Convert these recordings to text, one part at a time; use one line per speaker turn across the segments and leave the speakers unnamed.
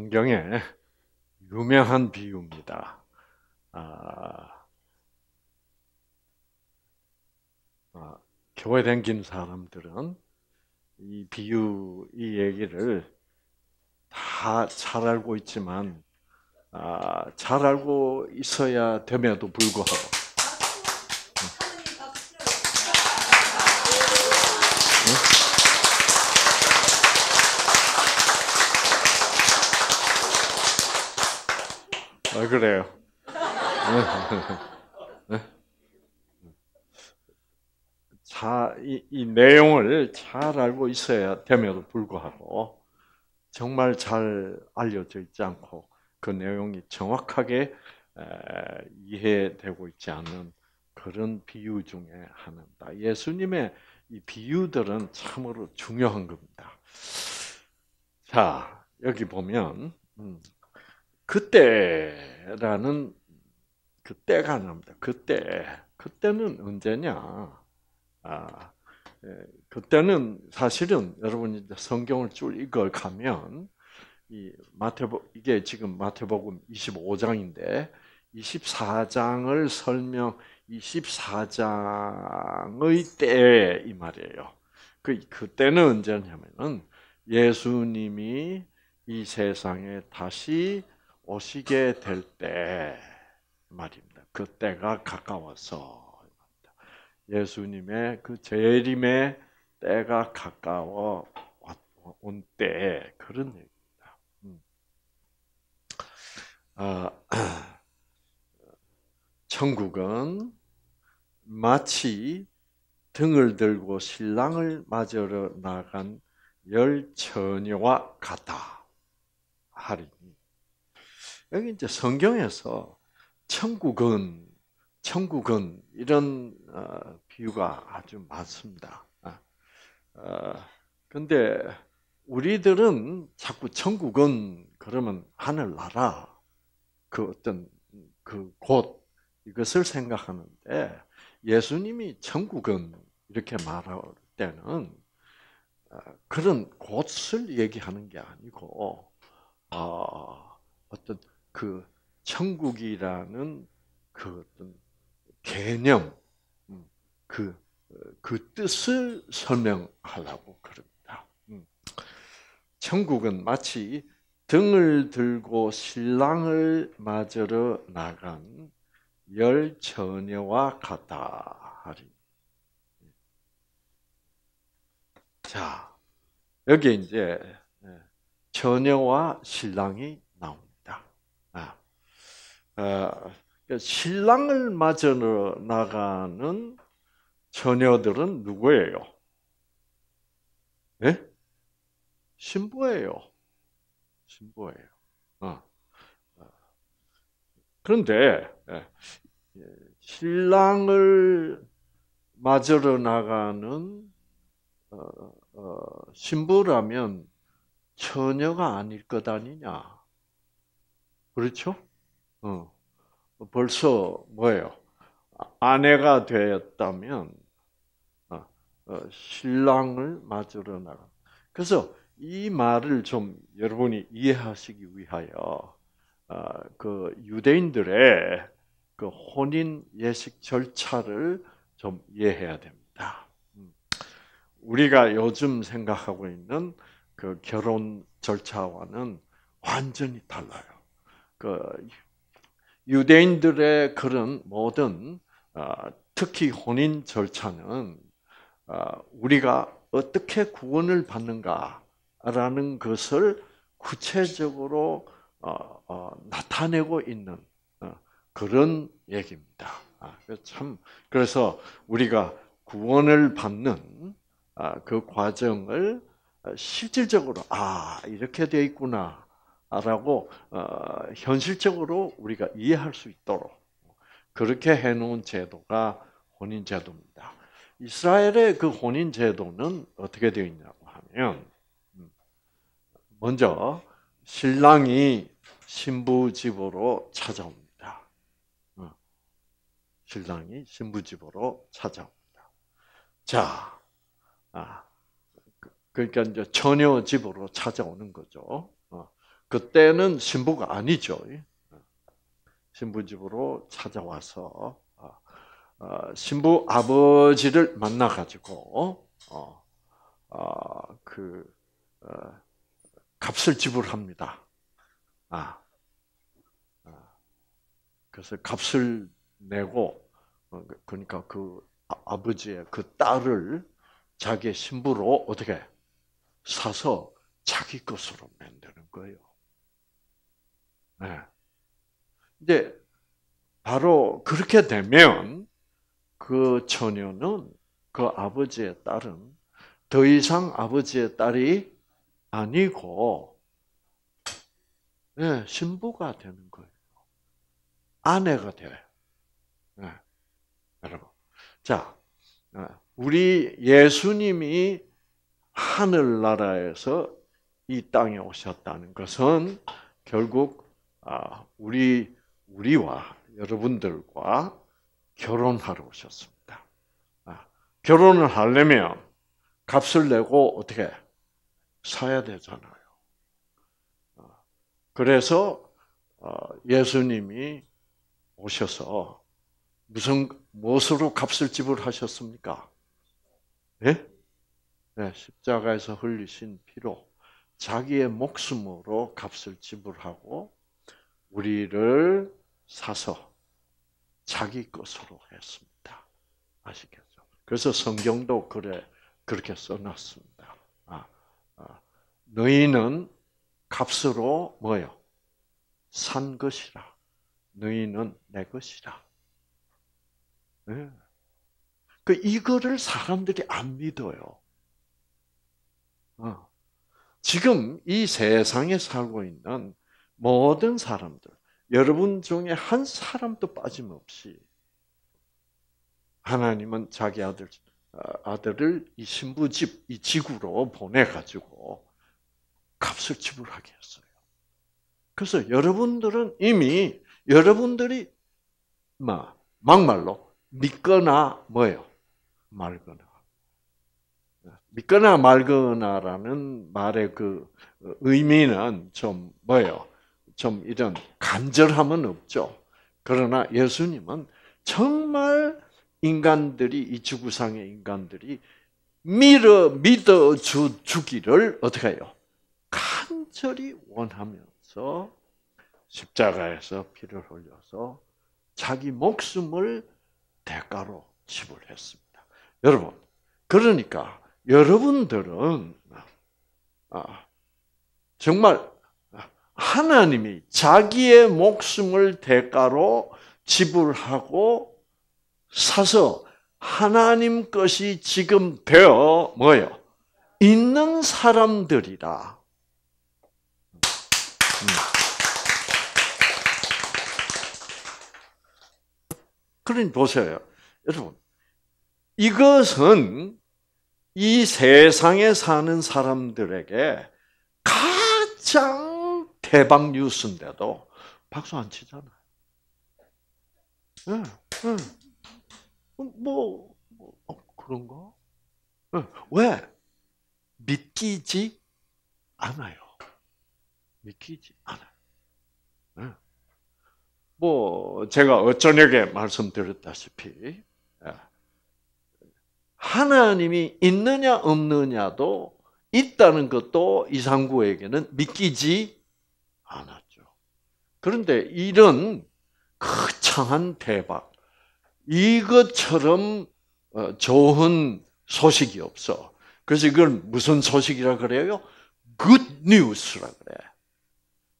성경에 유명한 비유입니다. 아, 아, 교회 댕긴 사람들은 이 비유, 이 얘기를 다 잘 알고 있지만, 아, 잘 알고 있어야 됨에도 불구하고, 아, 그래요. 자, 이, 이 내용을 잘 알고 있어야 됨에도 불구하고 정말 잘 알려져 있지 않고 그 내용이 정확하게 이해되고 있지 않는 그런 비유 중에 하나입니다. 예수님의 이 비유들은 참으로 중요한 겁니다. 자, 여기 보면, 음, 그때라는 그때가 나옵니다. 그때 그때는 언제냐? 아, 예, 그때는 사실은 여러분 이제 성경을 쭉 이걸 가면 이 마태복 이게 지금 마태복음 25장인데 24장을 설명 24장의 때 이 말이에요. 그 그때는 언제냐면은 예수님이 이 세상에 다시 오시게 될 때 말입니다. 그때가 가까워서 예수님의 그 재림의 때가 가까워 온 때 그런 얘기입니다. 음. 아, 천국은 마치 등을 들고 신랑을 맞으러 나간 열 처녀와 같다. 하리. 여기 이제 성경에서 천국은 천국은 이런 어, 비유가 아주 많습니다. 그런데 아, 어, 우리들은 자꾸 천국은 그러면 하늘나라 그 어떤 그 곳 이것을 생각하는데 예수님이 천국은 이렇게 말할 때는 어, 그런 곳을 얘기하는 게 아니고 어, 어떤 그 천국이라는 그 어떤 개념, 음, 그, 그 뜻을 설명하려고 그럽니다. 음. 천국은 마치 등을 들고 신랑을 맞으러 나간 열 처녀와 같다 자, 여기 이제 예, 처녀와 신랑이 아, 그러니까 신랑을 맞아 나가는 처녀들은 누구예요? 네? 신부예요. 신부예요. 어. 어. 그런데 예, 예, 신랑을 맞으러 나가는 어, 신부라면 처녀가 아닐 것 아니냐? 그렇죠? 어, 벌써 뭐예요? 아내가 되었다면 어, 어, 신랑을 맞으러 나가. 그래서 이 말을 좀 여러분이 이해하시기 위하여 아, 그 유대인들의 그 혼인 예식 절차를 좀 이해해야 됩니다. 음. 우리가 요즘 생각하고 있는 그 결혼 절차와는 완전히 달라요. 그 유대인들의 그런 모든 어, 특히 혼인 절차는 어, 우리가 어떻게 구원을 받는가라는 것을 구체적으로 어, 나타내고 있는 그런 얘기입니다. 아, 참 그래서 우리가 구원을 받는 아, 그 과정을 실질적으로 아 이렇게 되어 있구나 라고 어, 현실적으로 우리가 이해할 수 있도록 그렇게 해놓은 제도가 혼인 제도입니다. 이스라엘의 그 혼인 제도는 어떻게 되어 있냐고 하면 음, 먼저 신랑이 신부 집으로 찾아옵니다. 어, 신랑이 신부 집으로 찾아옵니다. 자, 아, 그, 그러니까 이제 처녀 집으로 찾아오는 거죠. 그때는 신부가 아니죠. 신부 집으로 찾아와서 어, 어, 신부 아버지를 만나 가지고 어, 그 값을 지불합니다. 아, 아. 그래서 값을 내고 그, 그러니까 그 아, 아버지의 그 딸을 자기의 신부로 어떻게 사서 자기 것으로 만드는 거예요. 네. 이제 바로 그렇게 되면 그 처녀는 그 아버지의 딸은 더 이상 아버지의 딸이 아니고 네, 신부가 되는 거예요. 아내가 돼요. 네, 여러분, 자 어, 우리 예수님이 하늘나라에서 이 땅에 오셨다는 것은 결국 아, 우리 우리와 여러분들과 결혼하러 오셨습니다. 아, 결혼을 하려면 값을 내고 어떻게 사야 되잖아요. 아, 그래서 어, 예수님이 오셔서 무슨 무엇으로 값을 지불하셨습니까? 예? 네, 십자가에서 흘리신 피로 자기의 목숨으로 값을 지불하고 우리를 사서 자기 것으로 했습니다. 아시겠죠? 그래서 성경도 그래 그렇게 써놨습니다. 아, 아, 너희는 값으로 뭐요? 산 것이라. 너희는 내 것이라. 네. 그 이거를 사람들이 안 믿어요. 어. 지금 이 세상에 살고 있는 모든 사람들, 여러분 중에 한 사람도 빠짐없이 하나님은 자기 아들 어, 아들을 이 신부 집, 이 지구로 보내 가지고 값을 지불하게 했어요. 그래서 여러분들은 이미 여러분들이 막말로 믿거나 뭐예요? 말거나. 믿거나 말거나라는 말의 그 의미는 좀 뭐예요? 좀 이런 간절함은 없죠. 그러나 예수님은 정말 인간들이 이 지구상의 인간들이 믿어 믿어 주 주기를 어떻게 해요? 간절히 원하면서 십자가에서 피를 흘려서 자기 목숨을 대가로 지불했습니다. 여러분, 그러니까 여러분들은 아, 정말 하나님이 자기의 목숨을 대가로 지불하고 사서 하나님 것이 지금 되어 뭐요 있는 사람들이라. 음. 그러니 보세요. 여러분, 이것은 이 세상에 사는 사람들에게 가장 해방 뉴스인데도 박수 안 치잖아. 예, 예. 뭐, 뭐, 어, 그런가? 예. 왜? 믿기지 않아요. 믿기지 않아요. 예. 뭐, 제가 어쩌녁에 말씀드렸다시피, 예. 하나님이 있느냐 없느냐도 있다는 것도 이상구에게는 믿기지 않았죠. 그런데 이런 거창한 대박, 이것처럼 어, 좋은 소식이 없어. 그래서 이걸 무슨 소식이라 그래요? good news라 그래.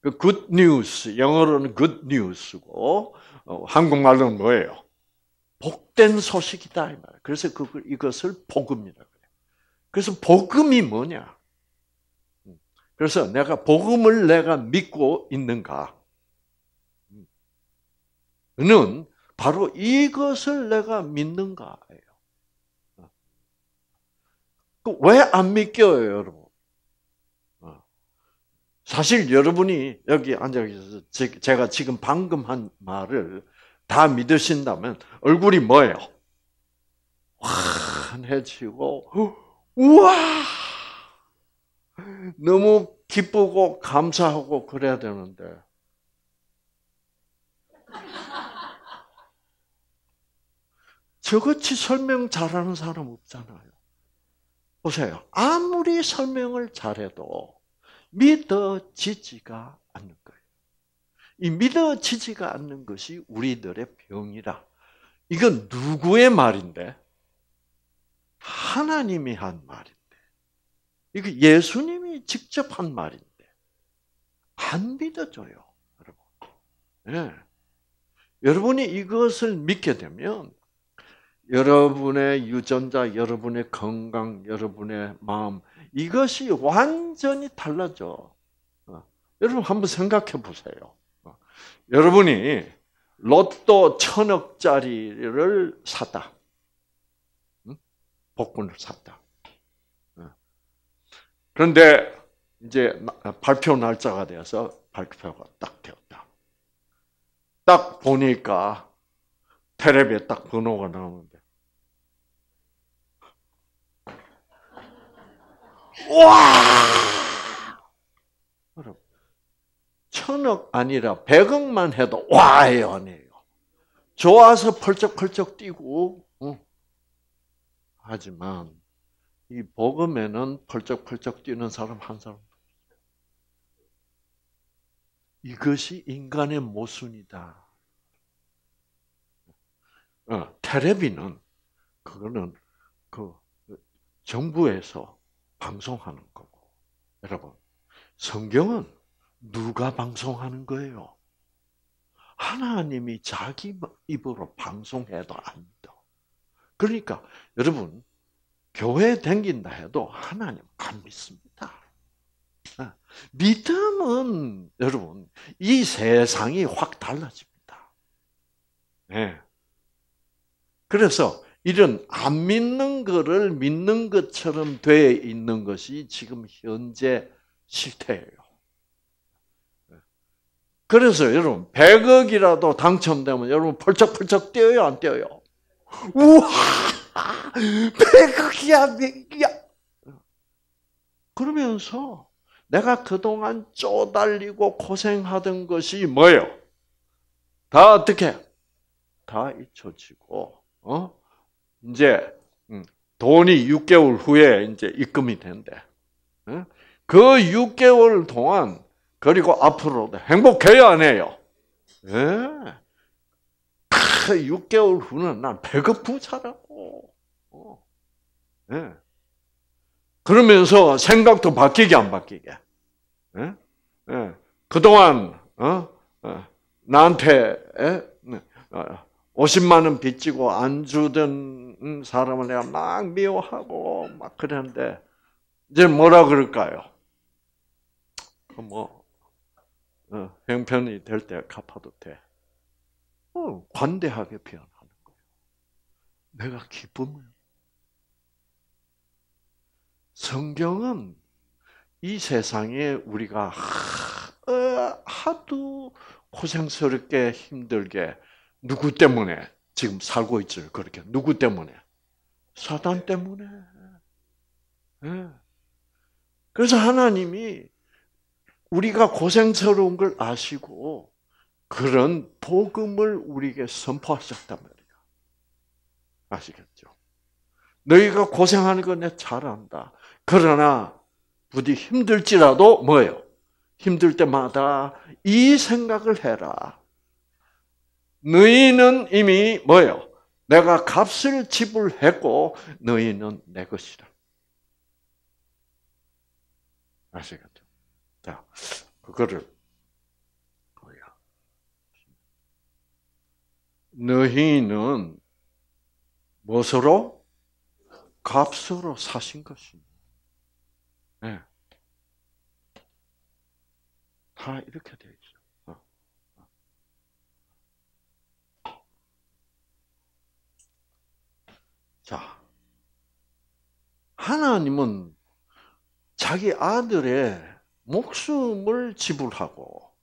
그 good news, 영어로는 good news고, 어, 한국말로는 뭐예요? 복된 소식이다. 그래서 그, 이것을 복음이라고 그래요. 그래서 복음이 뭐냐? 그래서 내가 복음을 내가 믿고 있는가는 바로 이것을 내가 믿는가예요. 그 왜안 믿겨요, 여러분? 사실 여러분이 여기 앉아 계셔서 제가 지금 방금 한 말을 다 믿으신다면 얼굴이 뭐예요? 환해지고 우와 너무 기쁘고 감사하고 그래야 되는데. 저같이 설명 잘하는 사람 없잖아요. 보세요. 아무리 설명을 잘해도 믿어지지가 않는 거예요. 이 믿어지지가 않는 것이 우리들의 병이라. 이건 누구의 말인데? 하나님이 한 말이에요. 이게 예수님이 직접 한 말인데 안 믿어줘요, 여러분. 네. 여러분이 이것을 믿게 되면 여러분의 유전자, 여러분의 건강, 여러분의 마음 이것이 완전히 달라져. 어. 여러분 한번 생각해 보세요. 어. 여러분이 로또 천억짜리를 샀다. 복권을 샀다. 그런데 이제 발표 날짜가 되어서 발표가 딱 되었다. 딱 보니까 테레비에 딱 번호가 나오는데 와! 천억 아니라 백억만 해도 와요, 아니에요. 좋아서 펄쩍펄쩍 뛰고, 응. 하지만, 이 복음에는 펄쩍펄쩍 뛰는 사람 한 사람. 이것이 인간의 모순이다. 어, 테레비는 그거는 그 정부에서 방송하는 거고, 여러분 성경은 누가 방송하는 거예요? 하나님이 자기 입으로 방송해도 아니다. 그러니까 여러분 교회 댕긴다 해도 하나님 안 아, 믿습니다. 아, 믿음은 여러분 이 세상이 확 달라집니다. 네. 그래서 이런 안 믿는 것을 믿는 것처럼 돼 있는 것이 지금 현재 실태예요. 그래서 여러분 100억이라도 당첨되면 여러분 펄쩍펄쩍 뛰어요 안 뛰어요? 우와! 백이야, 백이야. 그러면서 내가 그동안 쪼달리고 고생하던 것이 뭐예요? 다 어떻게? 다 잊혀지고, 어? 이제, 음, 돈이 6개월 후에 이제 입금이 된대. 그 6개월 동안, 그리고 앞으로도 행복해요, 안 해요? 예. 6개월 후는 난 배급 부자라. 네. 그러면서 생각도 바뀌게 안 바뀌게. 네? 네. 그동안 어? 어. 나한테 50만 어. 원 빚지고 안 주던 사람을 내가 막 미워하고 막 그랬는데 이제 뭐라 그럴까요? 그 뭐 어, 형편이 될 때 갚아도 돼. 어, 관대하게 표현. 내가 기쁨을. 성경은 이 세상에 우리가 어, 하도 고생스럽게 힘들게 누구 때문에 지금 살고 있죠. 그렇게 누구 때문에 사단 네. 때문에. 예. 그래서 하나님이 우리가 고생스러운 걸 아시고 그런 복음을 우리에게 선포하셨단 말이에요. 아시겠죠? 너희가 고생하는 거내잘 안다. 그러나 부디 힘들지라도 뭐예요? 힘들 때마다 이 생각을 해라. 너희는 이미 뭐예요? 내가 값을 지불했고 너희는 내 것이라. 아시겠죠? 자, 그거를 너희는 무엇으로? 값으로 사신 것입니다. 네. 다 이렇게 되어 있어. 자, 하나님은 자기 아들의 목숨을 지불하고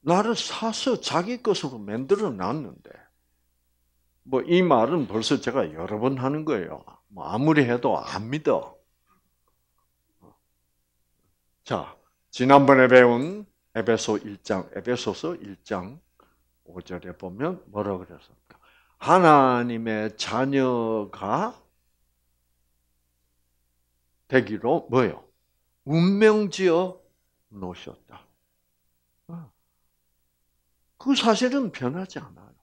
나를 사서 자기 것으로 만들어 놨는데 뭐이 말은 벌써 제가 여러 번 하는 거예요. 뭐 아무리 해도 안 믿어. 자, 지난번에 배운 에베소 1장, 에베소서 1장 5절에 보면 뭐라 그랬습니까? 하나님의 자녀가 되기로 뭐요? 운명지어 놓으셨다. 그 사실은 변하지 않아요.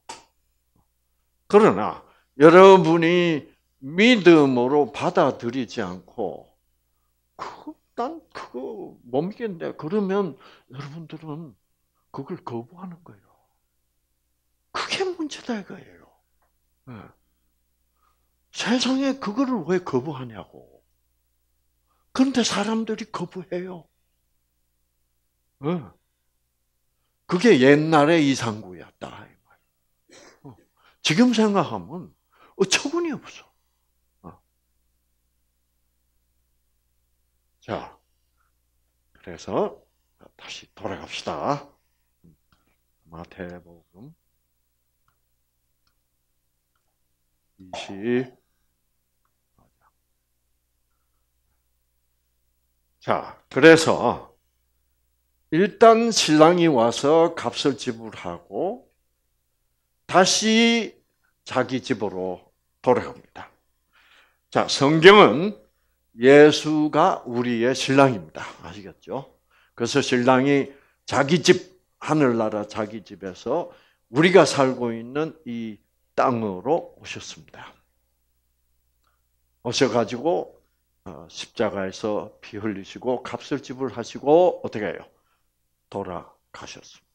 그러나 여러분이 믿음으로 받아들이지 않고 그난 그거 못 믿겠네. 그러면 여러분들은 그걸 거부하는 거예요. 그게 문제다 이거예요. 네. 세상에 그거를 왜 거부하냐고. 그런데 사람들이 거부해요. 네. 그게 옛날의 이상구였다. 지금 생각하면 어처구니 없어. 어. 자, 그래서 다시 돌아갑시다. 마태복음 20 자, 그래서 일단 신랑이 와서 값을 지불하고 다시 자기 집으로 돌아갑니다. 자, 성경은 예수가 우리의 신랑입니다. 아시겠죠? 그래서 신랑이 자기 집, 하늘나라 자기 집에서 우리가 살고 있는 이 땅으로 오셨습니다. 오셔가지고 어, 십자가에서 피 흘리시고 값을 지불하시고 어떻게 해요? 돌아가셨습니다.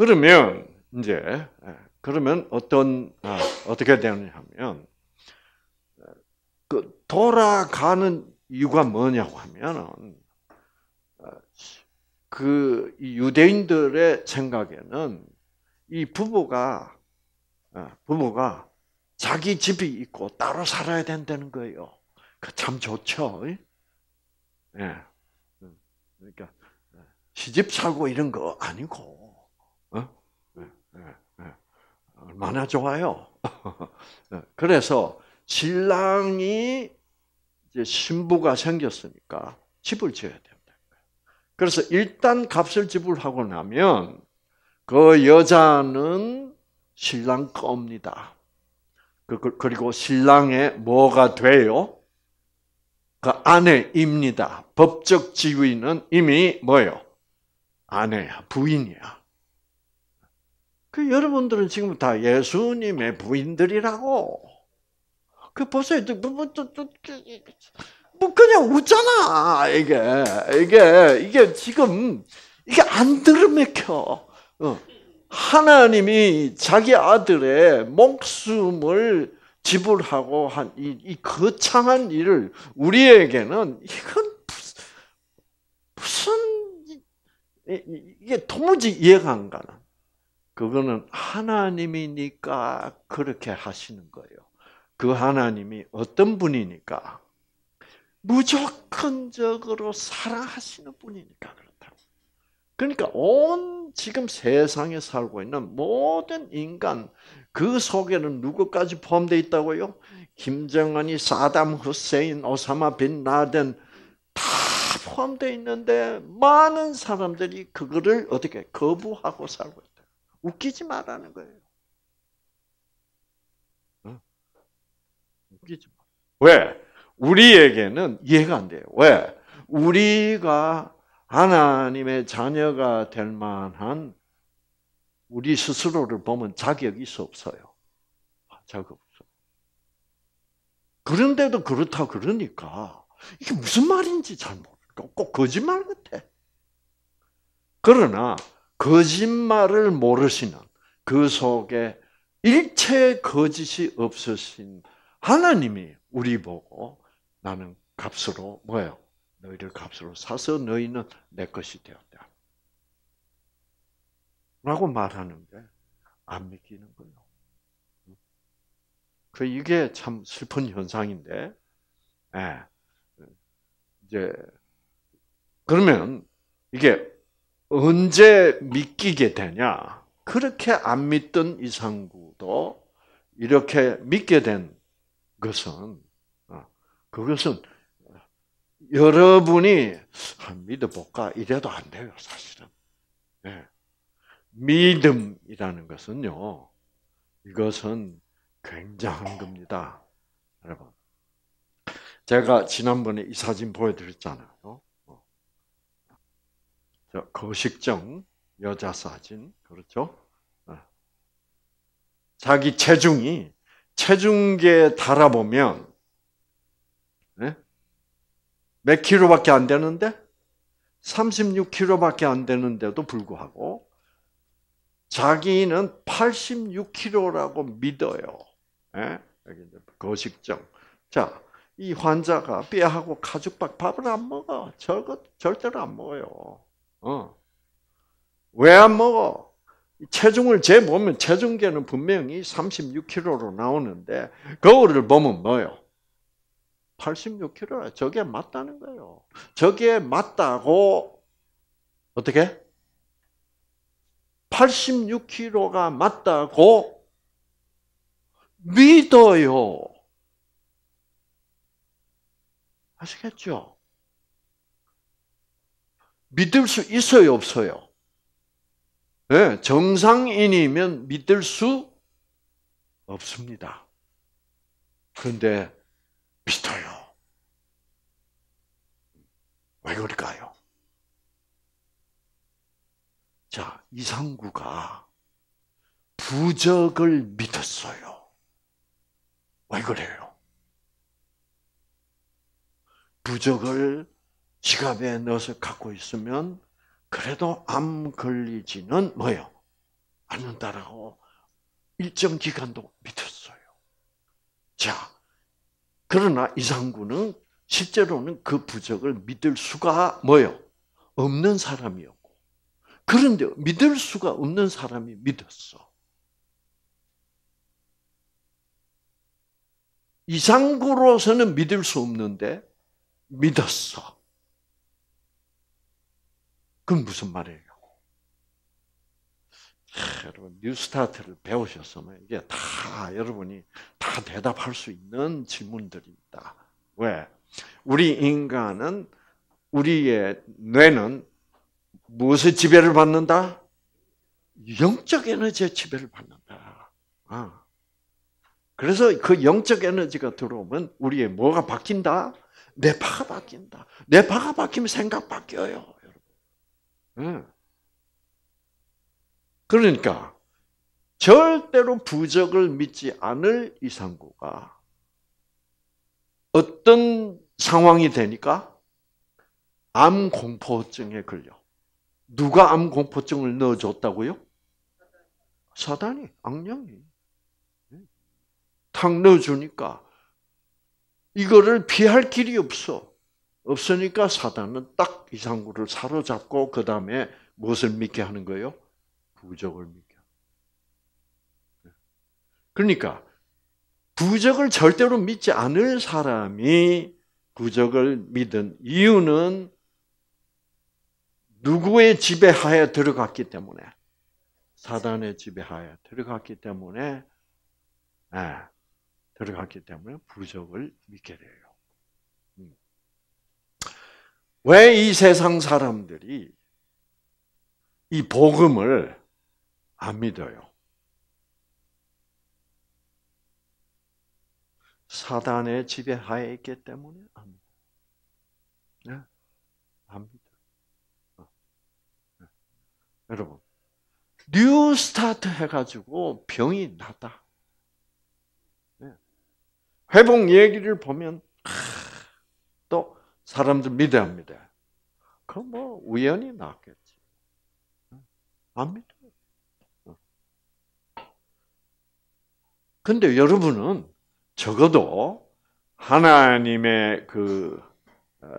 그러면 이제 예, 그러면 어떤 아, 어떻게 되느냐면 그 돌아가는 이유가 뭐냐고 하면은 아, 그 유대인들의 생각에는 이 부부가 아, 부모가 자기 집이 있고 따로 살아야 된다는 거예요. 그 참 좋죠. 예. 음, 그러니까 아, 시집 살고 이런 거 아니고 예, 예. 얼마나 좋아요. 예, 그래서 신랑이 이제 신부가 생겼으니까 집을 지어야 된다. 그래서 일단 값을 지불하고 나면 그 여자는 신랑 겁니다. 그, 그, 그리고 신랑의 뭐가 돼요? 그 아내입니다. 법적 지위는 이미 뭐요? 아내야, 부인이야. 그 여러분들은 지금 다 예수님의 부인들이라고. 그 보세요. 뭐, 뭐, 그, 뭐 그냥 웃잖아. 이게 이게 이게 지금 이게 안 들으맥혀. 어. 하나님이 자기 아들의 목숨을 지불하고 한이 거창한 일을 우리에게는 이건 무슨 이게 도무지 이해가 안 가는. 그거는 하나님이니까 그렇게 하시는 거예요. 그 하나님이 어떤 분이니까 무조건적으로 사랑하시는 분이니까 그렇다 그러니까 온 지금 세상에 살고 있는 모든 인간 그 속에는 누구까지 포함되 있다고요? 김정은이 사담 후세인 오사마 빈 라덴 다 포함되어 있는데 많은 사람들이 그거를 어떻게 거부하고 살고 있어 웃기지 말라는 거예요. 응? 웃기지 마. 왜? 우리에게는 이해가 안 돼요. 왜? 우리가 하나님의 자녀가 될 만한 우리 스스로를 보면 자격이 있어 없어요. 아, 자격 없어. 그런데도 그렇다 그러니까 이게 무슨 말인지 잘 모르고 꼭 거짓말 같아. 그러나 거짓말을 모르시는 그 속에 일체 거짓이 없으신 하나님이 우리 보고 나는 값으로 뭐예요? 너희를 값으로 사서 너희는 내 것이 되었다. 라고 말하는데 안 믿기는 거예요. 그 이게 참 슬픈 현상인데, 예. 이제 그러면 이게 언제 믿기게 되냐? 그렇게 안 믿던 이상구도 이렇게 믿게 된 것은 어, 그것은 여러분이 아, 믿어볼까 이래도 안 돼요 사실은. 네. 믿음이라는 것은요 이것은 굉장한 겁니다 여러분. 제가 지난번에 이 사진 보여드렸잖아요. 거식증 여자 사진 그렇죠? 아. 자기 체중이 체중계에 달아보면 예? 몇 킬로밖에 안 되는데 36킬로밖에 안 되는데도 불구하고 자기는 86킬로라고 믿어요. 예? 여기 이 거식증. 자, 이 환자가 뼈하고 가죽밥 밥을 안 먹어. 저것 절대로 안 먹어요. 어. 왜 안 먹어? 체중을 재보면 체중계는 분명히 36kg로 나오는데 거울을 보면 뭐요? 86kg. 저게 맞다는 거예요. 저게 맞다고 어떻게? 86kg가 맞다고 믿어요. 아시겠죠? 믿을 수 있어요, 없어요? 네, 정상인이면 믿을 수 없습니다. 그런데 믿어요. 왜 그럴까요? 자, 이상구가 부적을 믿었어요. 왜 그래요? 부적을 지갑에 넣어서 갖고 있으면 그래도 암 걸리지는 뭐요? 않는다라고 일정 기간도 믿었어요. 자, 그러나 이상구는 실제로는 그 부적을 믿을 수가 뭐요? 없는 사람이었고. 그런데 믿을 수가 없는 사람이 믿었어. 이상구로서는 믿을 수 없는데 믿었어. 그건 무슨 말이에요? 하, 여러분 뉴스타트를 배우셨으면 이게 다 여러분이 다 대답할 수 있는 질문들이 있다. 왜? 우리 인간은 우리의 뇌는 무엇의 지배를 받는다? 영적 에너지의 지배를 받는다. 아. 그래서 그 영적 에너지가 들어오면 우리의 뭐가 바뀐다? 뇌파가 바뀐다. 뇌파가 바뀌면 생각 바뀌어요. 예. 그러니까 절대로 부적을 믿지 않을 이상구가 어떤 상황이 되니까 암 공포증에 걸려. 누가 암 공포증을 넣어줬다고요? 사단이, 악령이. 예. 탁 넣어주니까 이거를 피할 길이 없어. 없으니까 사단은 딱 이상구를 사로잡고 그 다음에 무엇을 믿게 하는 거예요? 부적을 믿게. 하는 네. 그러니까 부적을 절대로 믿지 않을 사람이 부적을 믿은 이유는 누구의 지배하에 들어갔기 때문에 사단의 지배하에 들어갔기 때문에 네, 들어갔기 때문에 부적을 믿게 돼요. 왜이 세상 사람들이 이 복음을 안 믿어요? 사단의 지배하에 있기 때문에 안 믿어요. 네? 안 믿어요. 어. 네. 여러분, 뉴 스타트 해가지고 병이 났다. 네. 회복 얘기를 보면, 사람들 믿어야 합니다. 그럼 뭐 우연이 낫겠지. 안믿어 근데 여러분은 적어도 하나님의 그 어,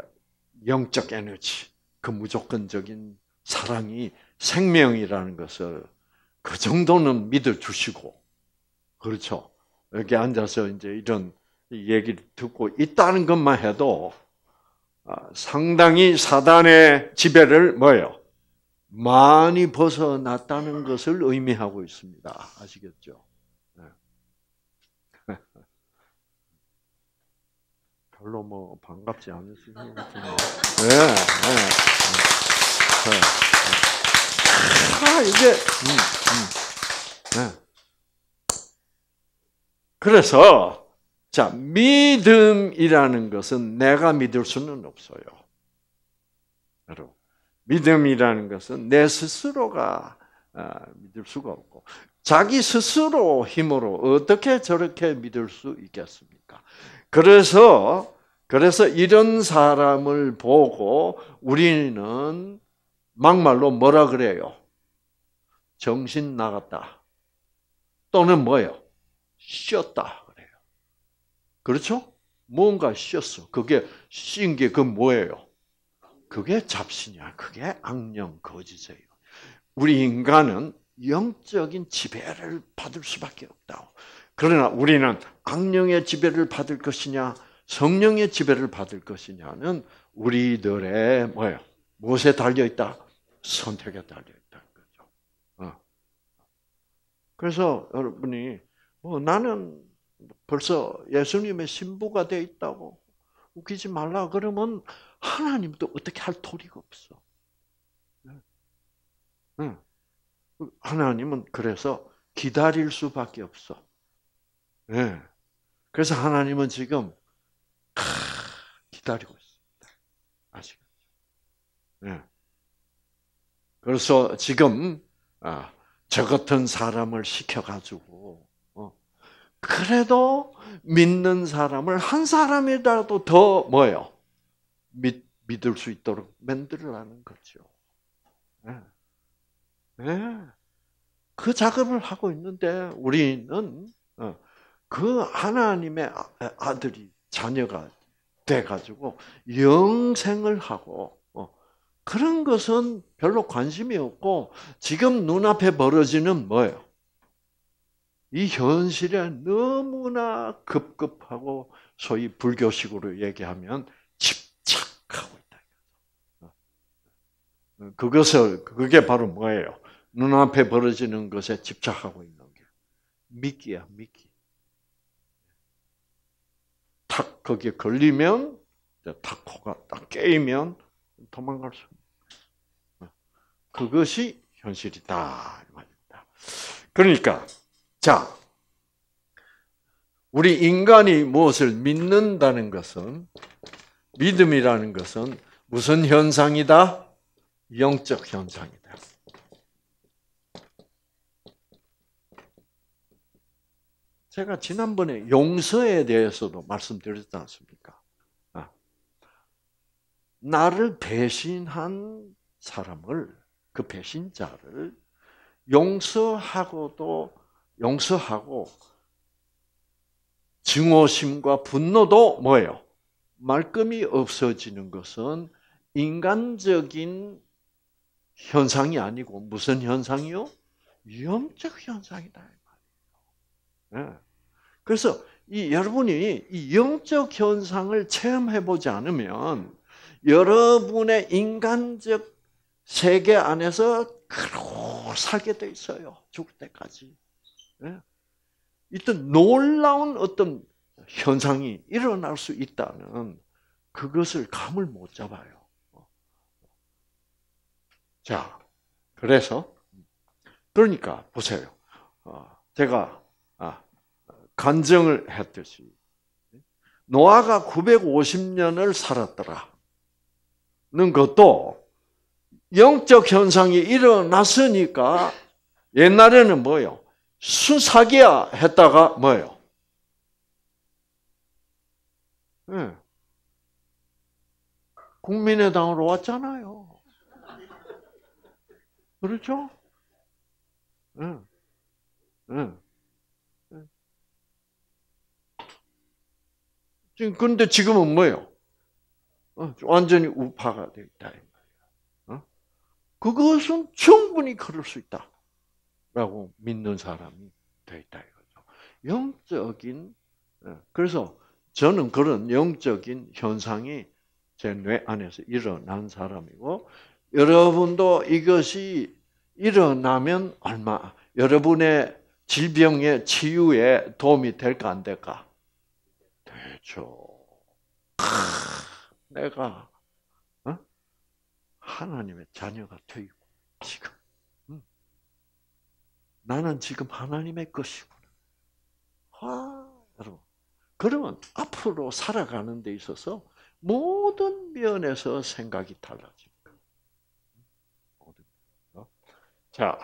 영적 에너지, 그 무조건적인 사랑이 생명이라는 것을 그 정도는 믿어주시고, 그렇죠. 이렇게 앉아서 이제 이런 얘기를 듣고 있다는 것만 해도 아, 상당히 사단의 지배를 뭐예요? 많이 벗어났다는 것을 의미하고 있습니다. 아시겠죠? 네. 별로 뭐 반갑지 않으신 것 같은데. 네, 네. 아, 이제, 음, 음. 네. 그래서, 자, 믿음이라는 것은 내가 믿을 수는 없어요. 여러분, 믿음이라는 것은 내 스스로가 아, 믿을 수가 없고 자기 스스로 힘으로 어떻게 저렇게 믿을 수 있겠습니까? 그래서 그래서 이런 사람을 보고 우리는 막말로 뭐라 그래요? 정신 나갔다. 또는 뭐예요? 쉬었다. 그렇죠? 뭔가 씌었어. 그게 씌인 게그 뭐예요? 그게 잡신이야. 그게 악령 거짓이에요. 우리 인간은 영적인 지배를 받을 수밖에 없다. 그러나 우리는 악령의 지배를 받을 것이냐, 성령의 지배를 받을 것이냐는 우리들의 뭐예요? 무엇에 달려 있다? 선택에 달려 있다는 죠 어. 그래서 여러분이 뭐 나는 벌써 예수님의 신부가 돼 있다고 웃기지 말라 그러면 하나님도 어떻게 할 도리가 없어. 네. 응. 하나님은 그래서 기다릴 수밖에 없어. 예. 그래서 하나님은 지금 캬, 기다리고 있습니다. 아시겠죠? 예. 그래서 지금 아, 저 같은 사람을 시켜가지고 그래도 믿는 사람을 한 사람이라도 더 뭐요? 예 믿, 믿을 수 있도록 만들라는 거죠. 네. 네. 그 작업을 하고 있는데 우리는 어, 그 하나님의 아, 아들이 자녀가 돼가지고 영생을 하고 어, 그런 것은 별로 관심이 없고 지금 눈앞에 벌어지는 뭐예요? 이 현실에 너무나 급급하고 소위 불교식으로 얘기하면 집착하고 있다. 그것을 그게 바로 뭐예요? 눈앞에 벌어지는 것에 집착하고 있는 게 미끼야, 미끼. 탁 거기에 걸리면 탁 코가 딱 깨이면 도망갈 수. 그것이 현실이다. 그러니까 자, 우리 인간이 무엇을 믿는다는 것은 믿음이라는 것은 무슨 현상이다? 영적 현상이다. 제가 지난번에 용서에 대해서도 말씀드렸지 않습니까? 아, 나를 배신한 사람을 그 배신자를 용서하고도 용서하고 증오심과 분노도 뭐예요? 말끔히 없어지는 것은 인간적인 현상이 아니고 무슨 현상이요? 영적 현상이다 이 말이에요. 예. 그래서 이 여러분이 이 영적 현상을 체험해 보지 않으면 여러분의 인간적 세계 안에서 그로 살게 돼 있어요. 죽을 때까지. 일단 예? 놀라운 어떤 현상이 일어날 수있다면 그것을 감을 못 잡아요. 자, 그래서 그러니까 보세요. 어, 제가 아, 간증을 했듯이 노아가 950년을 살았더라는 것도 영적 현상이 일어났으니까 옛날에는 뭐요? 수사기야 했다가 뭐예요? 네. 국민의당으로 왔잖아요. 그렇죠? 응. 응. 응. 지금 근데 지금은 뭐예요? 어, 완전히 우파가 되다 어? 그것은 충분히 그럴 수 있다. 라고 믿는 사람이 되어 있다 이거죠. 영적인 어, 그래서 저는 그런 영적인 현상이 제 뇌 안에서 일어난 사람이고 여러분도 이것이 일어나면 얼마 여러분의 질병의 치유에 도움이 될까 안 될까? 되죠. 내가 어? 하나님의 자녀가 되고 지금 나는 지금 하나님의 것이구나. 와, 여러분. 그러면 앞으로 살아가는 데 있어서 모든 면에서 생각이 달라집니다. 자.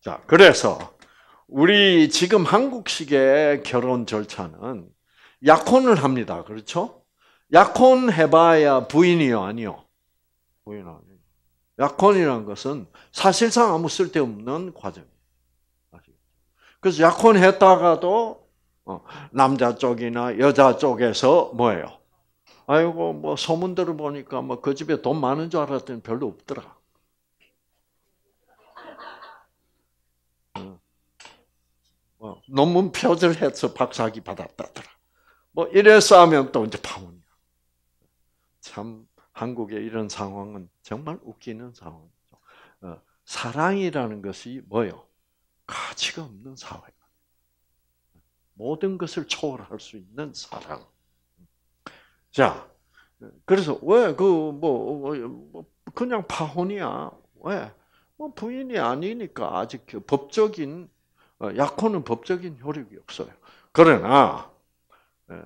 자, 그래서 우리 지금 한국식의 결혼 절차는 약혼을 합니다. 그렇죠? 약혼해봐야 부인이요, 아니요. 부인 아니요. 약혼이라는 것은 사실상 아무 쓸데없는 과정이에요. 그래서 약혼했다가도 어, 남자 쪽이나 여자 쪽에서 뭐예요? 아이고 뭐 소문들을 보니까 뭐 그 집에 돈 많은 줄 알았더니 별로 없더라. 어. 어, 논문 표절해서 박사학위 받았다더라. 뭐 이래서 하면 또 이제 파문이야. 참 한국의 이런 상황은 정말 웃기는 상황이죠. 어, 사랑이라는 것이 뭐요? 가치가 없는 사회. 모든 것을 초월할 수 있는 사랑. 자, 그래서 왜그뭐 뭐, 뭐 그냥 파혼이야? 왜? 뭐 부인이 아니니까 아직 법적인 어, 약혼은 법적인 효력이 없어요. 그러나 예,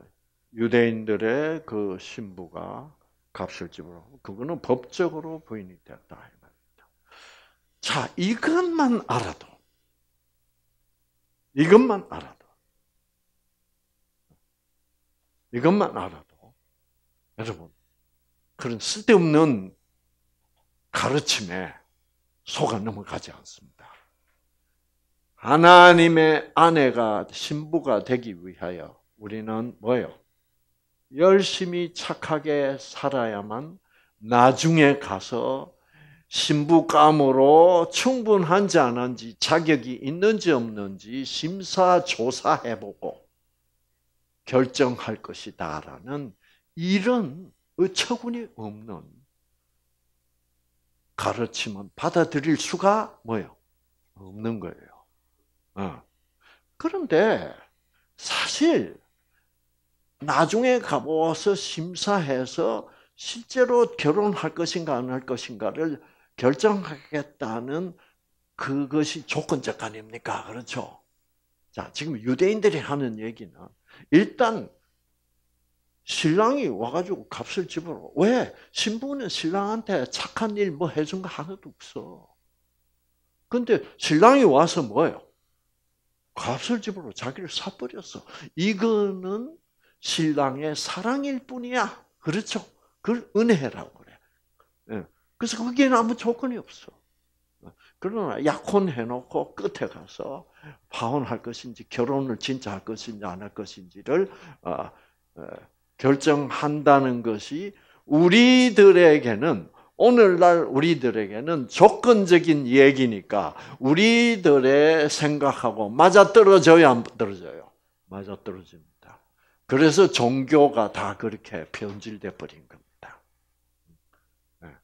유대인들의 그 신부가 값을집으로 그거는 법적으로 부인이 됐다 이 말입니다. 자 이것만 알아도 이것만 알아도 이것만 알아도 여러분 그런 쓸데없는 가르침에 속아 넘어가지 않습니다. 하나님의 아내가 신부가 되기 위하여 우리는 뭐예요? 열심히 착하게 살아야만 나중에 가서 신부감으로 충분한지 안 한지 자격이 있는지 없는지 심사조사해보고 결정할 것이다라는 이런 어처구니 없는 가르침은 받아들일 수가 뭐요 없는 거예요. 어. 그런데 사실 나중에 가보서 심사해서 실제로 결혼할 것인가 안 할 것인가를 결정하겠다는 그것이 조건적 아닙니까? 그렇죠? 자, 지금 유대인들이 하는 얘기는 일단 신랑이 와가지고 값을 집어넣 왜? 신부는 신랑한테 착한 일 뭐 해준 거 하나도 없어. 근데 신랑이 와서 뭐예요? 값을 집으로 자기를 사버렸어. 이거는 신랑의 사랑일 뿐이야. 그렇죠? 그걸 은혜라고 그래. 예. 그래서 거기에는 아무 조건이 없어. 그러나 약혼해놓고 끝에 가서 파혼할 것인지 결혼을 진짜 할 것인지 안 할 것인지를 어, 어, 결정한다는 것이 우리들에게는 오늘날 우리들에게는 조건적인 얘기니까 우리들의 생각하고 맞아떨어져야 안 떨어져요. 맞아떨어집니다. 그래서 종교가 다 그렇게 변질돼 버린 겁니다. 예.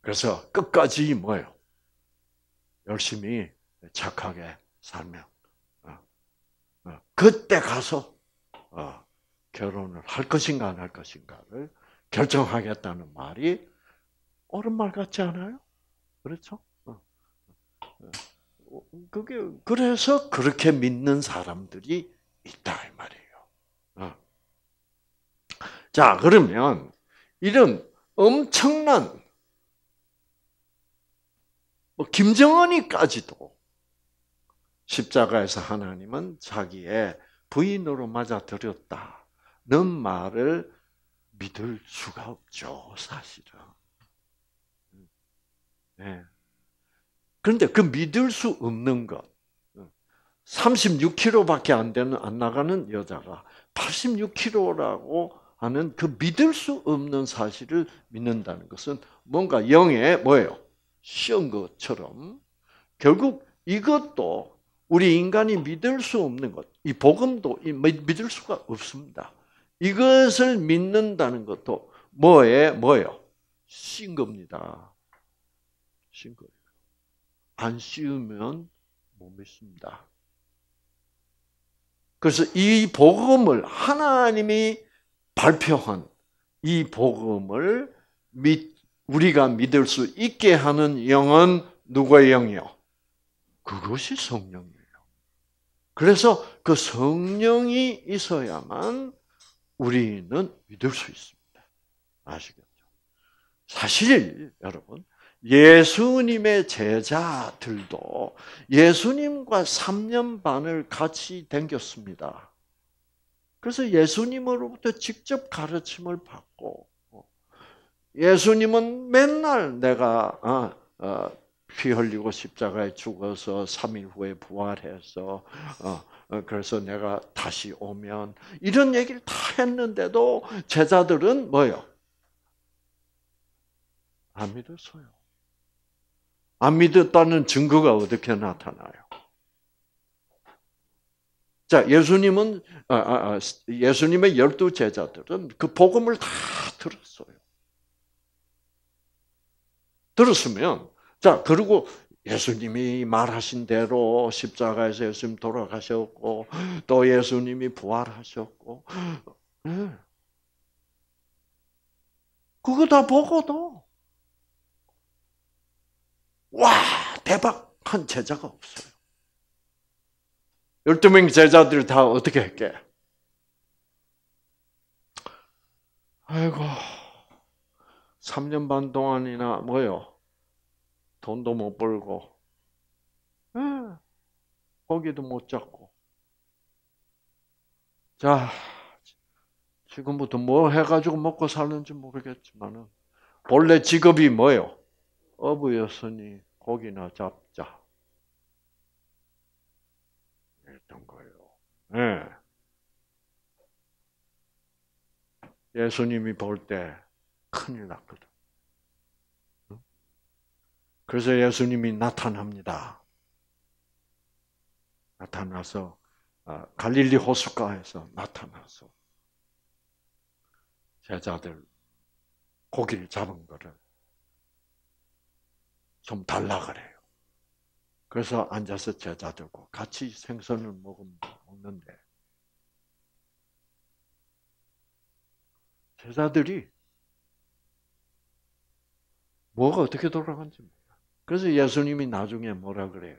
그래서 끝까지 뭐요? 열심히 착하게 살면 어, 어, 그때 가서 어, 결혼을 할 것인가 안 할 것인가를 결정하겠다는 말이 옳은 말 같지 않아요? 그렇죠? 그게 그래서 그렇게 믿는 사람들이 있다 이 말이에요. 자, 그러면 이런 엄청난 뭐 김정은이까지도 십자가에서 하나님은 자기의 부인으로 맞아들였다는 말을 믿을 수가 없죠, 사실은. 네. 그런데 그 믿을 수 없는 것, 36kg밖에 안 되는 안 나가는 여자가 86kg라고 하는 그 믿을 수 없는 사실을 믿는다는 것은 뭔가 영에 뭐예요? 쉬운 것처럼 결국 이것도 우리 인간이 믿을 수 없는 것, 이 복음도 믿을 수가 없습니다. 이것을 믿는다는 것도 뭐에 뭐요씌 겁니다. 씌 거예요. 안 씌우면 못 믿습니다. 그래서 이 복음을 하나님이 발표한 이 복음을 우리가 믿을 수 있게 하는 영은 누구의 영이요? 그것이 성령이에요. 그래서 그 성령이 있어야만 우리는 믿을 수 있습니다. 아시겠죠? 사실 여러분 예수님의 제자들도 예수님과 3년 반을 같이 댕겼습니다. 그래서 예수님으로부터 직접 가르침을 받고 예수님은 맨날 내가 어, 어, 피 흘리고 십자가에 죽어서 3일 후에 부활해서 어, 그래서 내가 다시 오면 이런 얘기를 다 했는데도 제자들은 뭐요? 안 믿었어요. 안 믿었다는 증거가 어떻게 나타나요? 자, 예수님은 아, 아, 아 예수님의 열두 제자들은 그 복음을 다 들었어요. 들었으면 자 그리고 예수님이 말하신 대로 십자가에서 예수님 돌아가셨고 또 예수님이 부활하셨고 예. 그거 다 보고도 와 대박 한 제자가 없어요. 12명 제자들 을다 어떻게 할게 아이고, 3년 반 동안이나 뭐요? 돈도 못 벌고, 고기도 못 잡고. 자, 지금부터 뭐 해가지고 먹고 사는지 모르겠지만 본래 직업이 뭐요? 어부였으니 고기나 잡자. 있던 거예요. 예. 예수님이 볼 때 큰일 났거든. 그래서 예수님이 나타납니다. 나타나서 아, 갈릴리 호숫가에서 나타나서 제자들 고기를 잡은 거를 좀 달라 그래. 요 그래서 앉아서 제자들고 같이 생선을 먹는데 제자들이 뭐가 어떻게 돌아간지 몰라. 그래서 예수님이 나중에 뭐라 그래요?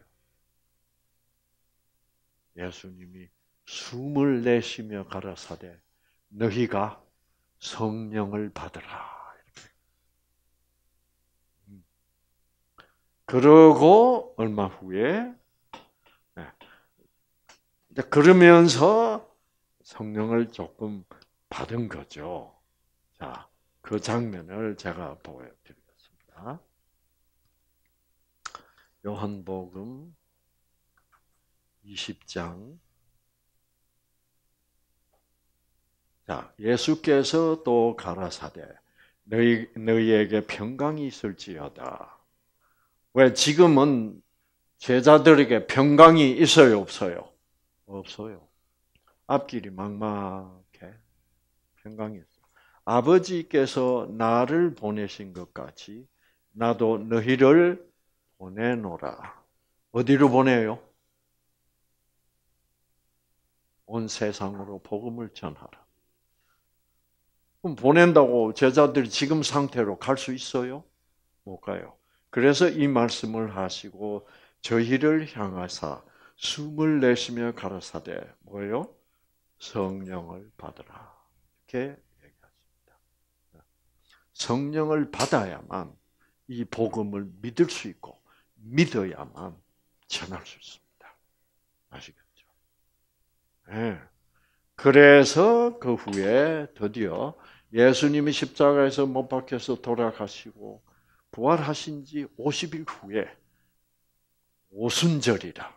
예수님이 숨을 내쉬며 가라사대 너희가 성령을 받으라. 그러고 얼마 후에 네. 그러면서 성령을 조금 받은 거죠. 자, 그 장면을 제가 보여드리겠습니다. 요한복음 20장 자, 예수께서 또 가라사대 너희 너희에게 평강이 있을지어다. 왜 지금은 제자들에게 평강이 있어요, 없어요? 없어요. 앞길이 막막해. 평강이 있어. 아버지께서 나를 보내신 것 같이 나도 너희를 보내노라. 어디로 보내요? 온 세상으로 복음을 전하라. 그럼 보낸다고 제자들이 지금 상태로 갈 수 있어요? 못 가요. 그래서 이 말씀을 하시고 저희를 향하사 숨을 내쉬며 가라사대 뭐예요? 성령을 받으라 이렇게 얘기하십니다. 성령을 받아야만 이 복음을 믿을 수 있고 믿어야만 전할 수 있습니다. 아시겠죠? 네. 그래서 그 후에 드디어 예수님이 십자가에서 못 박혀서 돌아가시고 부활하신 지 50일 후에 오순절이라는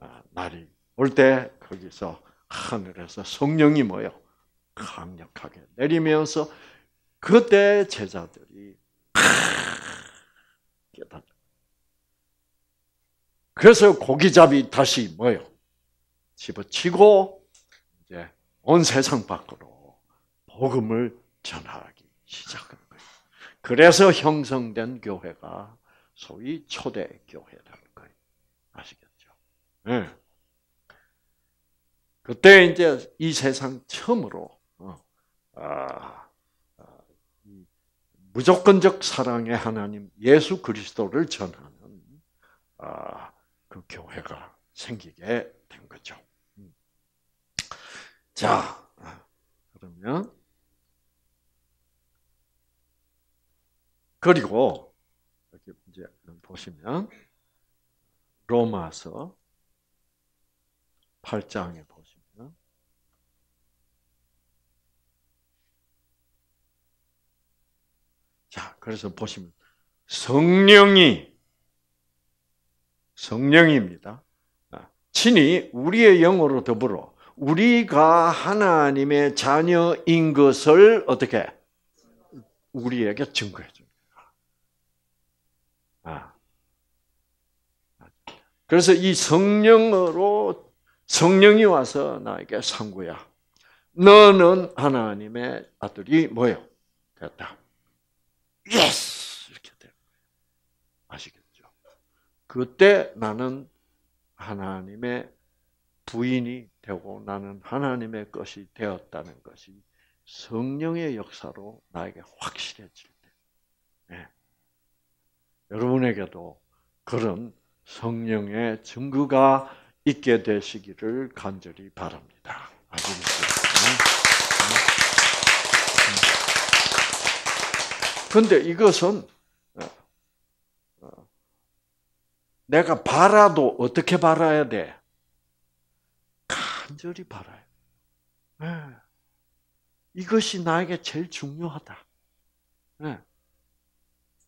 아, 날이 올 때 거기서 하늘에서 성령이 뭐요? 강력하게 내리면서 그때 제자들이 깨닫는 그래서 고기잡이 다시 뭐요? 집어치고 이제 온 세상 밖으로 복음을 전하기 시작합니다. 그래서 형성된 교회가 소위 초대 교회라는 거예요. 아시겠죠? 네. 그때 이제 이 세상 처음으로 어, 아, 아 무조건적 사랑의 하나님 예수 그리스도를 전하는 아, 그 교회가 생기게 된 거죠. 음. 자, 아, 그러면 그리고 이렇게 이제 보시면 로마서 8장에 보시면 자, 그래서 보시면 성령이 성령입니다. 아, 친히 우리의 영으로 더불어 우리가 하나님의 자녀인 것을 어떻게 우리에게 증거해 줘. 그래서 이 성령으로 성령이 와서 나에게 상구야. 너는 하나님의 아들이 뭐요 됐다. 예스! 이렇게 돼 아시겠죠? 그때 나는 하나님의 부인이 되고 나는 하나님의 것이 되었다는 것이 성령의 역사로 나에게 확실해질 때. 네. 여러분에게도 그런 성령의 증거가 있게 되시기를 간절히 바랍니다. 그런데 음. 이것은 어, 어, 내가 바라도 어떻게 바라야 돼? 간절히 바라야 예. 이것이 나에게 제일 중요하다. 예.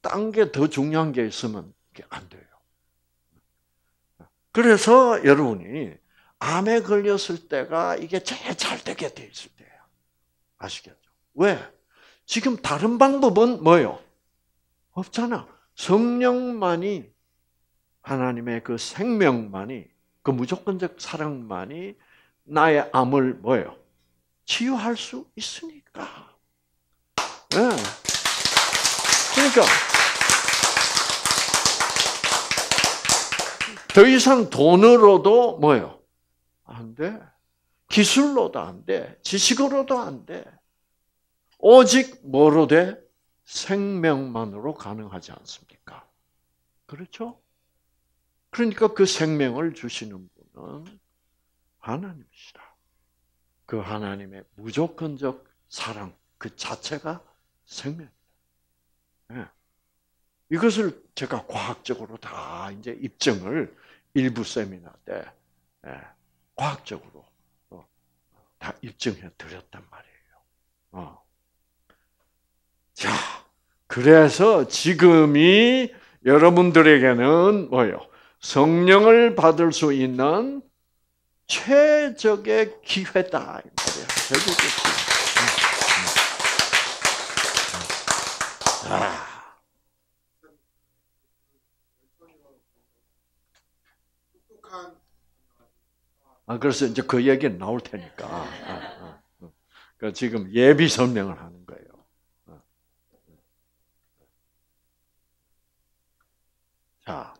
딴게 더 중요한 게 있으면 이게 안 돼요. 그래서 여러분이 암에 걸렸을 때가 이게 제일 잘 되게 돼 있을 때예요. 아시겠죠? 왜? 지금 다른 방법은 뭐요? 없잖아. 성령만이 하나님의 그 생명만이 그 무조건적 사랑만이 나의 암을 뭐예요? 치유할 수 있으니까. 네. 그러니까 더 이상 돈으로도 뭐요? 안 돼. 기술로도 안 돼. 지식으로도 안 돼. 오직 뭐로 돼? 생명만으로 가능하지 않습니까? 그렇죠? 그러니까 그 생명을 주시는 분은 하나님이시라. 그 하나님의 무조건적 사랑 그 자체가 생명입니다. 네. 예. 이것을 제가 과학적으로 다 이제 입증을 일부 세미나 때 예, 과학적으로 어, 다 입증해 드렸단 말이에요. 어. 자, 그래서 지금이 여러분들에게는 뭐요 성령을 받을 수 있는 최적의 기회다. 이 말이야. 아, 그래서 이제 그 얘기 나올 테니까. 아, 아, 그러니까 지금 예비 설명을 하는 거예요. 자.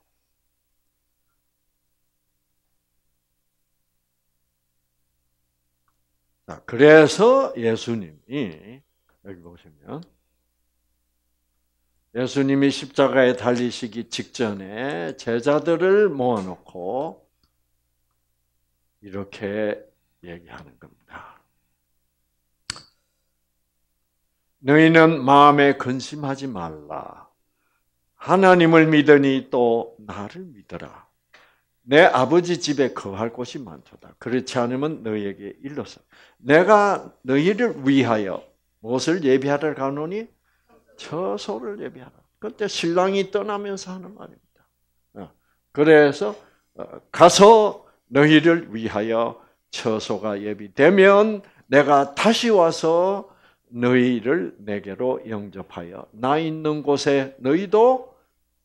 자, 그래서 예수님이, 여기 보시면, 예수님이 십자가에 달리시기 직전에 제자들을 모아놓고 이렇게 얘기하는 겁니다. 너희는 마음에 근심하지 말라. 하나님을 믿으니 또 나를 믿어라. 내 아버지 집에 거할 곳이 많도다. 그렇지 않으면 너희에게 일러서 내가 너희를 위하여 무엇을 예비하러 가노니 처소를 예비하라. 그때 신랑이 떠나면서 하는 말입니다. 어, 그래서 어, 가서 너희를 위하여 처소가 예비되면 내가 다시 와서 너희를 내게로 영접하여 나 있는 곳에 너희도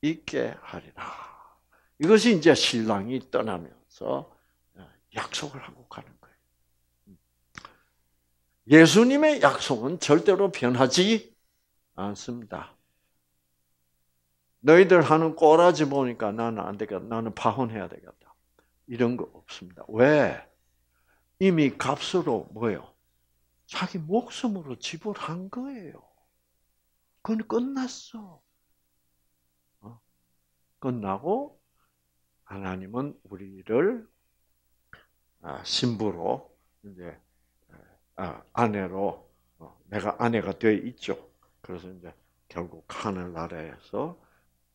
있게 하리라. 이것이 이제 신랑이 떠나면서 어, 약속을 하고 가는 거예요. 예수님의 약속은 절대로 변하지 않습니다. 너희들 하는 꼬라지 보니까 나는 안 되겠다. 나는 파혼해야 되겠다. 이런 거 없습니다. 왜? 이미 값으로 뭐요? 자기 목숨으로 지불한 거예요. 그건 끝났어. 어? 끝나고 하나님은 우리를 아, 신부로 이제 아, 아내로 어, 내가 아내가 되어 있죠. 그래서 이제 결국 하늘나라에서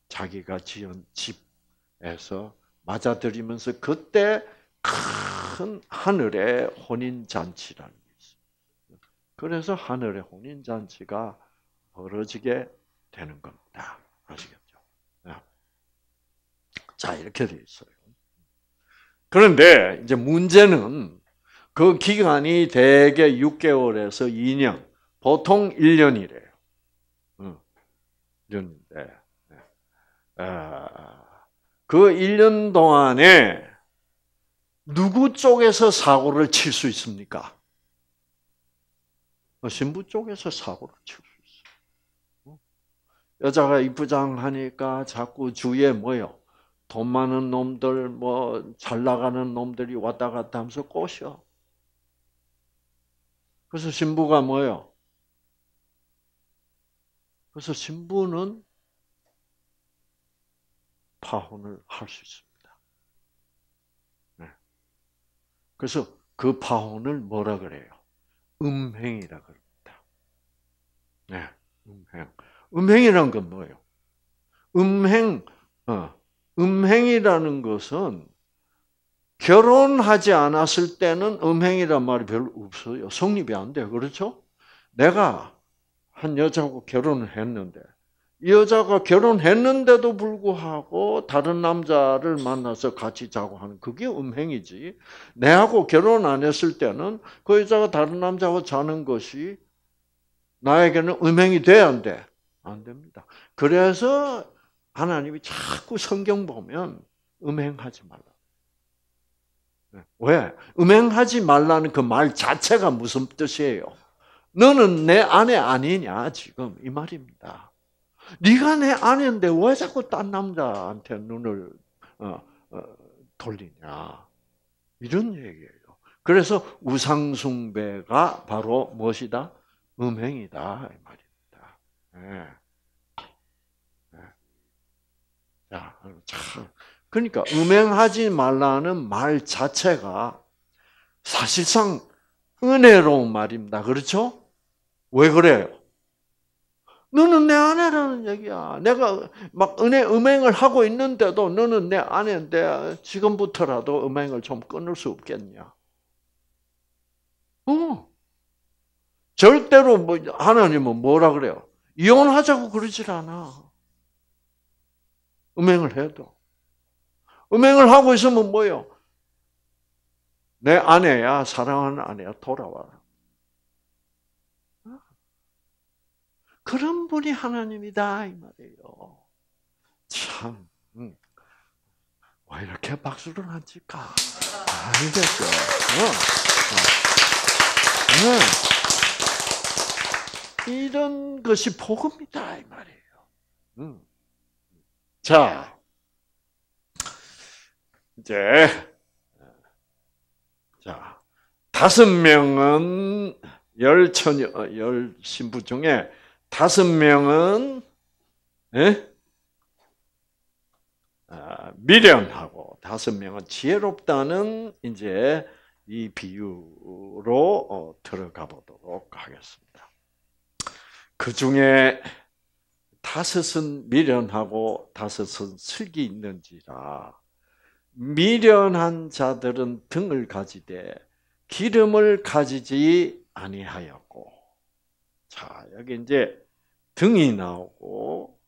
자기가 지은 집에서 맞아들이면서 그때 큰 하늘의 혼인 잔치라는 게 있어요. 그래서 하늘의 혼인 잔치가 벌어지게 되는 겁니다. 아시겠죠? 네. 자 이렇게 돼 있어요. 그런데 이제 문제는 그 기간이 대개 6개월에서 2년, 보통 1년이래요. 1년인데, 아, 그 1년 동안에 누구 쪽에서 사고를 칠 수 있습니까? 어, 신부 쪽에서 사고를 칠 수 있어요. 여자가 이쁘장하니까 자꾸 주위에 뭐요? 돈 많은 놈들, 뭐, 잘 나가는 놈들이 왔다 갔다 하면서 꼬셔. 그래서 신부가 뭐요? 그래서 신부는 파혼을 할 수 있습니다. 네. 그래서 그 파혼을 뭐라 그래요? 음행이라 그럽니다. 네, 음행. 음행이란 건 뭐예요? 음행, 어, 음행이라는 것은 결혼하지 않았을 때는 음행이란 말이 별로 없어요. 성립이 안 돼요. 그렇죠? 내가 한 여자하고 결혼을 했는데 여자가 결혼했는데도 불구하고 다른 남자를 만나서 같이 자고 하는 그게 음행이지. 내하고 결혼 안 했을 때는 그 여자가 다른 남자와 자는 것이 나에게는 음행이 돼야 안 돼. 안 됩니다. 그래서 하나님이 자꾸 성경 보면 음행하지 말라. 네. 왜? 음행하지 말라는 그 말 자체가 무슨 뜻이에요? 너는 내 아내 아니냐, 지금. 이 말입니다. 네가 내 아내인데 왜 자꾸 딴 남자한테 눈을 어, 어, 돌리냐 이런 얘기예요. 그래서 우상숭배가 바로 무엇이다? 음행이다 이 말입니다. 네. 네. 야, 참. 그러니까 음행하지 말라는 말 자체가 사실상 은혜로운 말입니다. 그렇죠? 왜 그래요? 너는 내 아내라는 얘기야. 내가 막 은혜 음행을 하고 있는데도 너는 내 아내인데 지금부터라도 음행을 좀 끊을 수 없겠냐? 어. 절대로 뭐 하나님은 뭐라 그래요? 이혼하자고 그러질 않아. 음행을 해도. 음행을 하고 있으면 뭐요? 내 아내야, 사랑하는 아내야, 돌아와라. 그런 분이 하나님이다 이 말이에요. 참. 음. 왜 이렇게 박수를 안 칠까? 알겠죠? 네. 이런 것이 복음이다 이 말이에요. 음. 자, 이제 자 다섯 명은 열 처녀 열 신부 중에 다섯 명은 예? 아, 미련하고 다섯 명은 지혜롭다는 이제 이 비유로 어, 들어가 보도록 하겠습니다. 그 중에 다섯은 미련하고 다섯은 슬기 있는지라 미련한 자들은 등을 가지되 기름을 가지지 아니하였고 자, 여기 이제 등이 나오고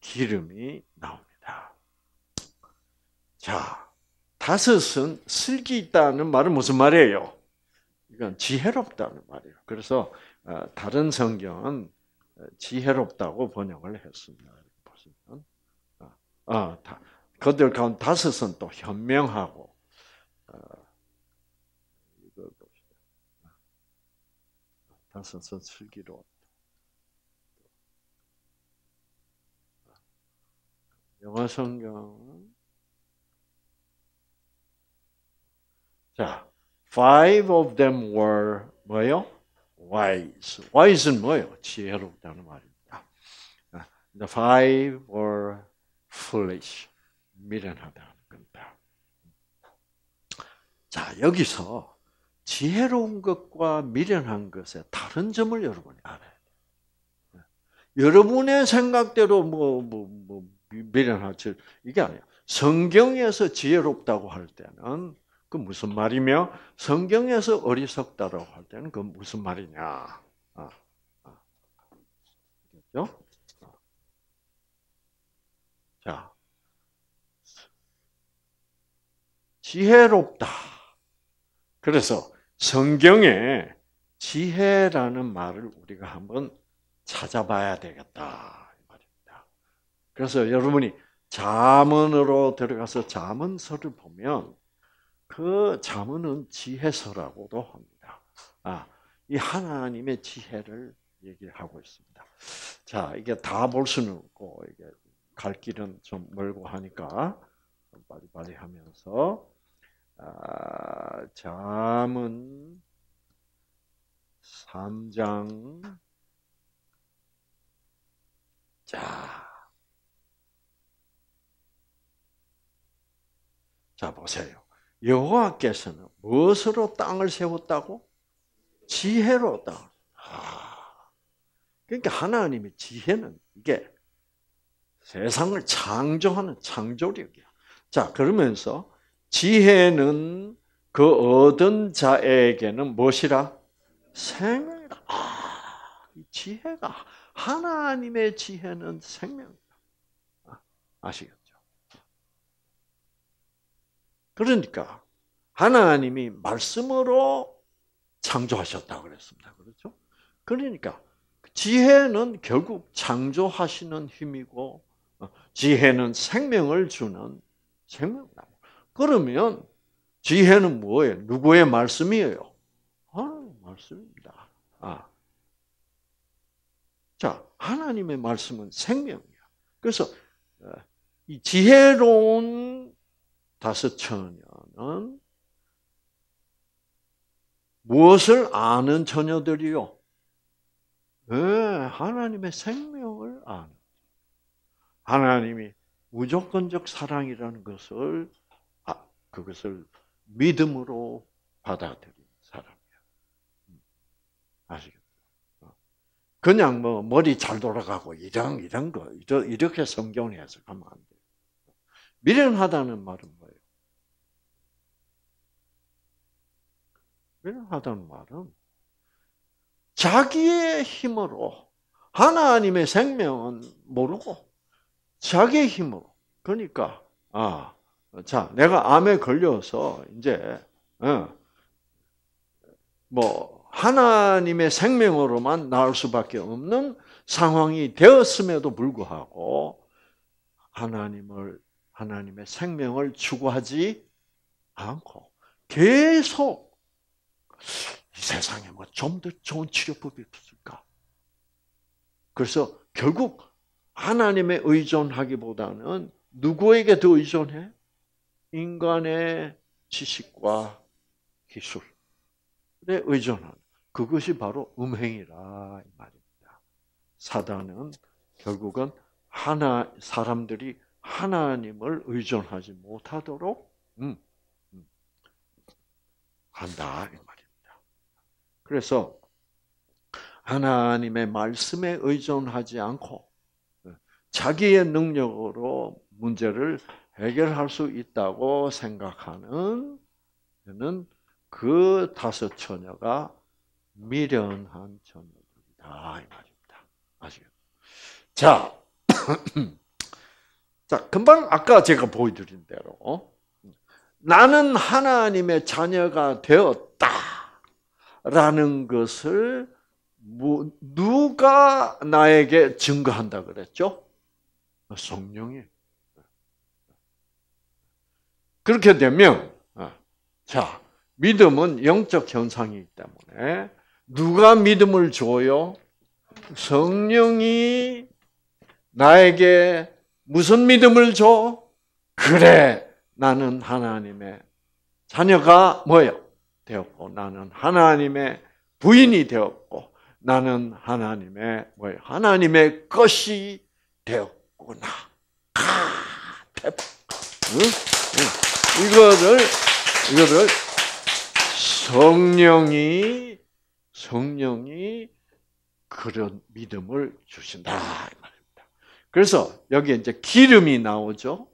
기름이 나옵니다. 자, 다섯은 슬기있다는 말은 무슨 말이에요? 이건 지혜롭다는 말이에요. 그래서 어, 다른 성경은 어, 지혜롭다고 번역을 했습니다. 보시면, 아, 아, 다, 그들 가운데 다섯은 또 현명하고 어, 다섯은 슬기로 영어 성경. 자, five of them were 뭐요? wise. wise는 뭐요? 지혜롭다는 말입니다. The five were foolish. 미련하다는 겁니다. 자, 여기서 지혜로운 것과 미련한 것의 다른 점을 여러분이 알아야 돼요. 여러분의 생각대로 뭐, 뭐, 뭐, 미련한 질 이게 아니야. 성경에서 지혜롭다고 할 때는 그 무슨 말이며 성경에서 어리석다라고 할 때는 그 무슨 말이냐? 아, 아. 아. 자, 지혜롭다. 그래서 성경에 지혜라는 말을 우리가 한번 찾아봐야 되겠다. 그래서 여러분이 자문으로 들어가서 자문서를 보면 그 자문은 지혜서라고도 합니다. 아, 이 하나님의 지혜를 얘기하고 있습니다. 자, 이게 다 볼 수는 없고 이게 갈 길은 좀 멀고 하니까 빨리 빨리 하면서 아, 잠은 3장 자자 보세요. 여호와께서는 무엇으로 땅을 세웠다고? 지혜로 땅. 아, 그러니까 하나님의 지혜는 이게 세상을 창조하는 창조력이야. 자 그러면서 지혜는 그 얻은 자에게는 무엇이라? 생명. 아, 지혜가 하나님의 지혜는 생명. 아, 아시겠죠? 그러니까 하나님이 말씀으로 창조하셨다 그랬습니다. 그렇죠? 그러니까 지혜는 결국 창조하시는 힘이고 어, 지혜는 생명을 주는 생명이다. 그러면 지혜는 뭐예요? 누구의 말씀이에요? 하나님의 아, 말씀입니다. 아. 자, 하나님의 말씀은 생명이야. 그래서 어, 이 지혜로운 다섯 처녀는 무엇을 아는 처녀들이요? 네, 하나님의 생명을 아는. 하나님이 무조건적 사랑이라는 것을 아, 그것을 믿음으로 받아들인 사람이야. 음, 아시겠죠? 그냥 뭐 머리 잘 돌아가고 이런 이런 거 이렇게 성경에 해석하면 안 돼. 미련하다는 말은 왜 하다는 말은 자기의 힘으로 하나님의 생명은 모르고 자기의 힘으로 그러니까 아, 자 내가 암에 걸려서 이제 어, 뭐 하나님의 생명으로만 나올 수밖에 없는 상황이 되었음에도 불구하고 하나님을 하나님의 생명을 추구하지 않고 계속 이 세상에 뭐 좀 더 좋은 치료법이 없을까? 그래서 결국 하나님에 의존하기보다는 누구에게 더 의존해? 인간의 지식과 기술에 의존하 그것이 바로 음행이라 이 말입니다. 사단은 결국은 하나 사람들이 하나님을 의존하지 못하도록 음, 음, 한다 이 말. 그래서 하나님의 말씀에 의존하지 않고 자기의 능력으로 문제를 해결할 수 있다고 생각하는 그 다섯 처녀가 미련한 처녀들이다 이 말입니다. 아시겠죠? 자, 자 금방 아까 제가 보여드린 대로 나는 하나님의 자녀가 되었다. 라는 것을 누가 나에게 증거한다 그랬죠? 성령이. 그렇게 되면 어, 자 믿음은 영적 현상이기 때문에 누가 믿음을 줘요? 성령이 나에게 무슨 믿음을 줘? 그래 나는 하나님의 자녀가 뭐예요? 되었고 나는 하나님의 부인이 되었고 나는 하나님의 뭐 하나님의 것이 되었구나. 아, 대박. 응. 이거를 이거를 성령이 성령이 그런 믿음을 주신다 이 말입니다. 그래서 여기 이제 기름이 나오죠.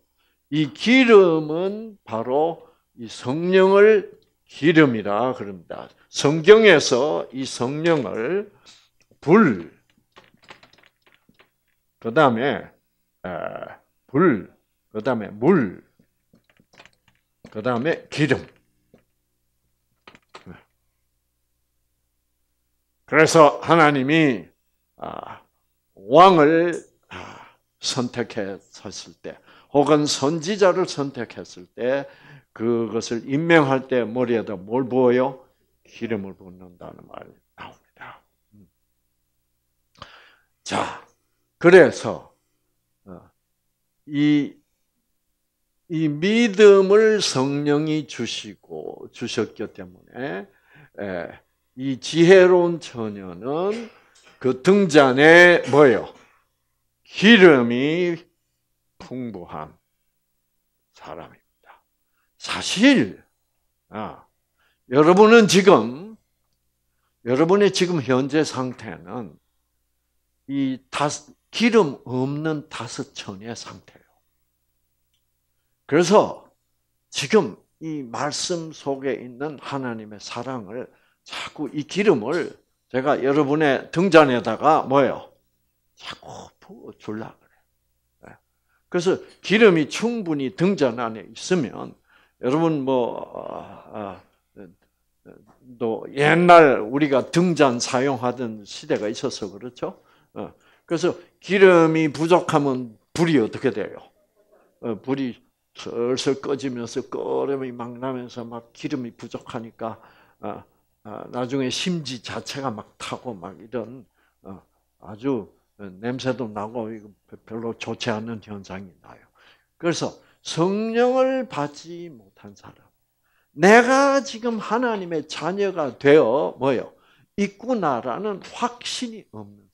이 기름은 바로 이 성령을 기름이라 그럽니다. 성경에서 이 성령을 불, 그 다음에 불, 그 다음에 물, 그 다음에 기름. 네. 그래서 하나님이 아, 왕을 아, 선택했을 때, 혹은 선지자를 선택했을 때 그것을 임명할 때 머리에다 뭘 부어요? 기름을 붓는다는 말이 나옵니다. 음. 자, 그래서 어, 이, 이 믿음을 성령이 주시고 주셨기 때문에 이 지혜로운 처녀는 그 등잔에 뭐요? 기름이 풍부한 사람입니다. 사실 아, 여러분은 지금 여러분의 지금 현재 상태는 이 다스, 기름 없는 다섯 천의 상태예요. 그래서 지금 이 말씀 속에 있는 하나님의 사랑을 자꾸 이 기름을 제가 여러분의 등잔에다가 뭐예요? 자꾸 부어주려 그래. 예. 그래서 기름이 충분히 등잔 안에 있으면 여러분 뭐또 아, 아, 옛날 우리가 등잔 사용하던 시대가 있어서 그렇죠. 어, 그래서 기름이 부족하면 불이 어떻게 돼요? 어, 불이 슬슬 꺼지면서 끓음이 막 나면서 막 기름이 부족하니까 어, 나중에 심지 자체가 막 타고 막 이런 아주 냄새도 나고 별로 좋지 않은 현상이 나요. 그래서 성령을 받지 못한 사람. 내가 지금 하나님의 자녀가 되어 뭐요? 있구나라는 확신이 없는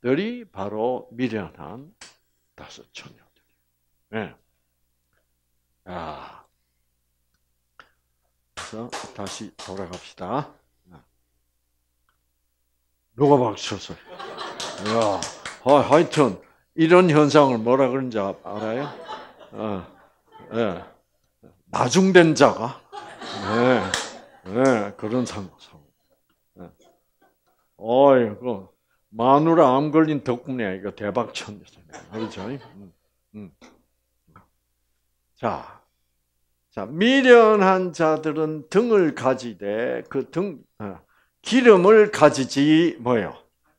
사람들이 바로 미련한 다섯 처녀들. 네. 예. 아. 그래서 다시 돌아갑시다. 예. 누가 박쳤어요? 하여튼 이런 현상을 뭐라 그런지 아, 알아요? 어. 예, 나중된 자가 예, 예, 그런 상황. 예. 어이구 마누라 암 걸린 덕분에 이거 대박 쳤네. 그렇죠? 음, 음. 자, 자 미련한 자들은 등을 가지되 그등 어, 기름을 가지지 뭐요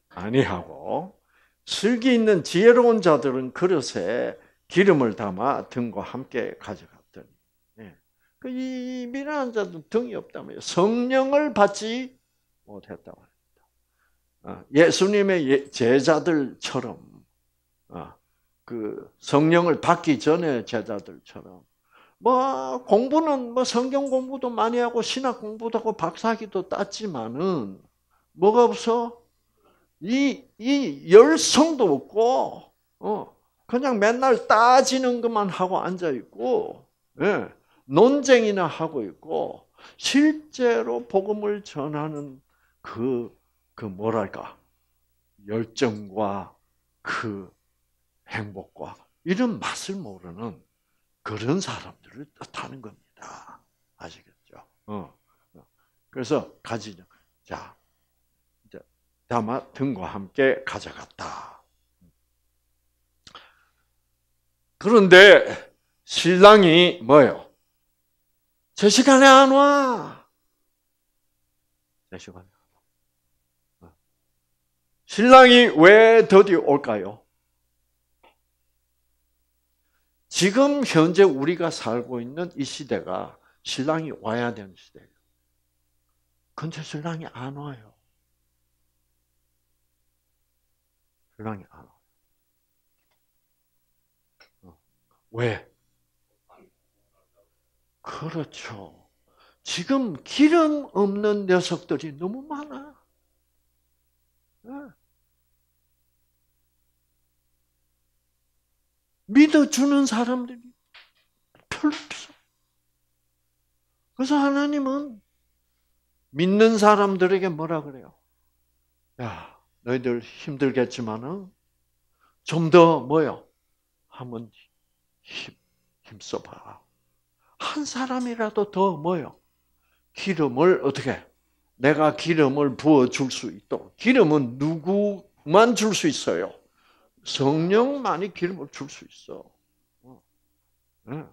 아니하고 슬기 있는 지혜로운 자들은 그릇에 기름을 담아 등과 함께 가져갔더니 예. 그 이 미련한 자도 등이 없다며 성령을 받지 못했다고 합니다. 어, 예수님의 예, 제자들처럼 어, 그 성령을 받기 전에 제자들처럼 뭐 공부는 뭐 성경 공부도 많이 하고 신학 공부도 하고 박사학위도 땄지만은 뭐가 없어 이 이 열성도 없고 어 그냥 맨날 따지는 것만 하고 앉아 있고 예, 논쟁이나 하고 있고 실제로 복음을 전하는 그그 그 뭐랄까 열정과 그 행복과 이런 맛을 모르는 그런 사람들을 뜻하는 겁니다. 아시겠죠? 어. 어. 그래서 가지자. 자, 이제 다마 등과 함께 가져갔다. 그런데 신랑이 뭐예요? 제 시간에 안 와. 제 시간에 안 와. 네. 신랑이 왜 더디 올까요? 지금 현재 우리가 살고 있는 이 시대가 신랑이 와야 되는 시대예요. 근데 신랑이 안 와요. 신랑이 안 와. 왜? 그렇죠. 지금 기름 없는 녀석들이 너무 많아. 예. 믿어주는 사람들이 별로 없어. 그래서 하나님은 믿는 사람들에게 뭐라 그래요? 야, 너희들 힘들겠지만은 좀더 뭐요? 하면 힘써 봐. 한 사람이라도 더 뭐요? 기름을 어떻게? 내가 기름을 부어 줄 수 있도록. 기름은 누구만 줄 수 있어요? 성령만이 기름을 줄 수 있어. 응.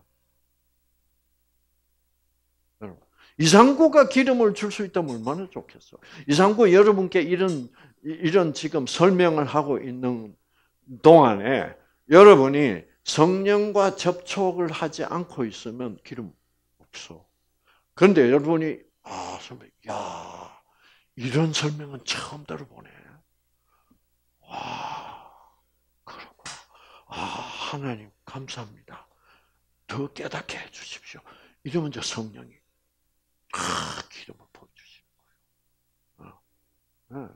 이상구가 기름을 줄 수 있다면 얼마나 좋겠어. 이상구 여러분께 이런 이런 지금 설명을 하고 있는 동안에 여러분이 성령과 접촉을 하지 않고 있으면 기름 없어. 그런데 여러분이 아 선배, 야 이런 설명은 처음 들어보네. 와, 그렇고 아 하나님 감사합니다. 더 깨닫게 해주십시오. 이러면 이제 성령이 아 기름을 보여주신 거예요. 어. 네.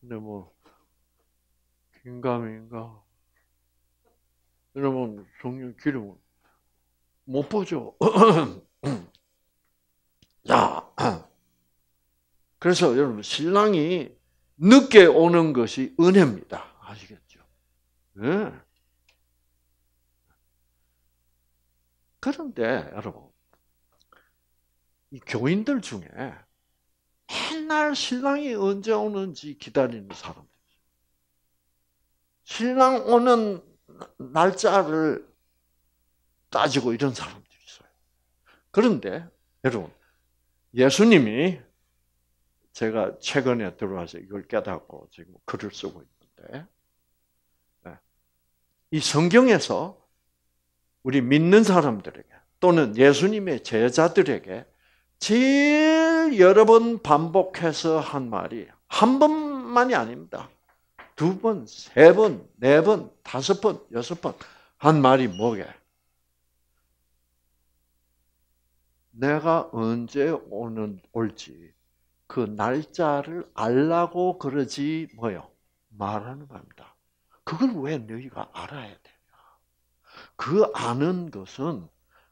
근데 뭐 긴가민가. 여러분 성령 기름을 못 보죠. 자, 그래서 여러분 신랑이 늦게 오는 것이 은혜입니다. 아시겠죠? 네. 그런데 여러분 이 교인들 중에 맨날 신랑이 언제 오는지 기다리는 사람들. 신랑 오는 날짜를 따지고 이런 사람들이 있어요. 그런데 여러분 예수님이 제가 최근에 들어와서 이걸 깨닫고 지금 글을 쓰고 있는데 네. 이 성경에서 우리 믿는 사람들에게 또는 예수님의 제자들에게 제일 여러 번 반복해서 한 말이 한 번만이 아닙니다. 두 번, 세 번, 네 번, 다섯 번, 여섯 번한 말이 뭐게? 내가 언제 오는 올지 그 날짜를 알라고 그러지 뭐요 말하는 겁니다. 그걸 왜 너희가 알아야 되냐? 그 아는 것은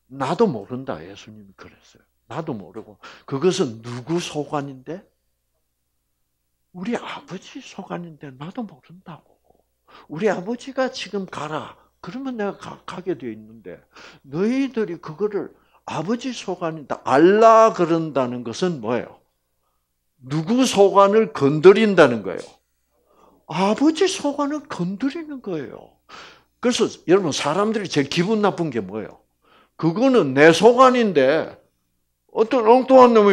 나도 모른다 예수님이 그랬어요. 나도 모르고 그것은 누구 소관인데 우리 아버지 속았는데 나도 모른다고. 우리 아버지가 지금 가라. 그러면 내가 가, 게돼 있는데 너희들이 그거를 아버지 소관이다 알라 그런다는 것은 뭐예요? 누구 소관을 건드린다는 거예요? 아버지 소관을 건드리는 거예요. 그래서 여러분 사람들이 제일 기분 나쁜 게 뭐예요? 그거는 내 소관인데 어떤 엉뚱한 놈이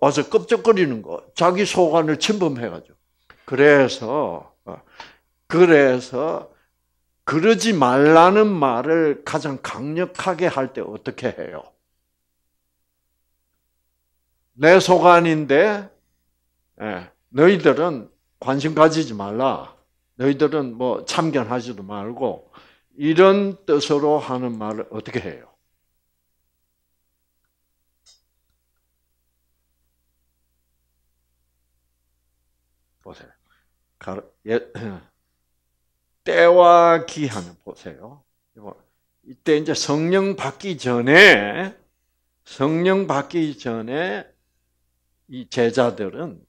와서 껍적거리는 거, 자기 소관을 침범해가지고. 그래서, 어, 그래서, 그러지 말라는 말을 가장 강력하게 할 때 어떻게 해요? 내 소관인데, 예, 너희들은 관심 가지지 말라. 너희들은 뭐 참견하지도 말고, 이런 뜻으로 하는 말을 어떻게 해요? 때와 예, 기한을 보세요. 이때 이제 성령 받기 전에 성령 받기 전에 이 제자들은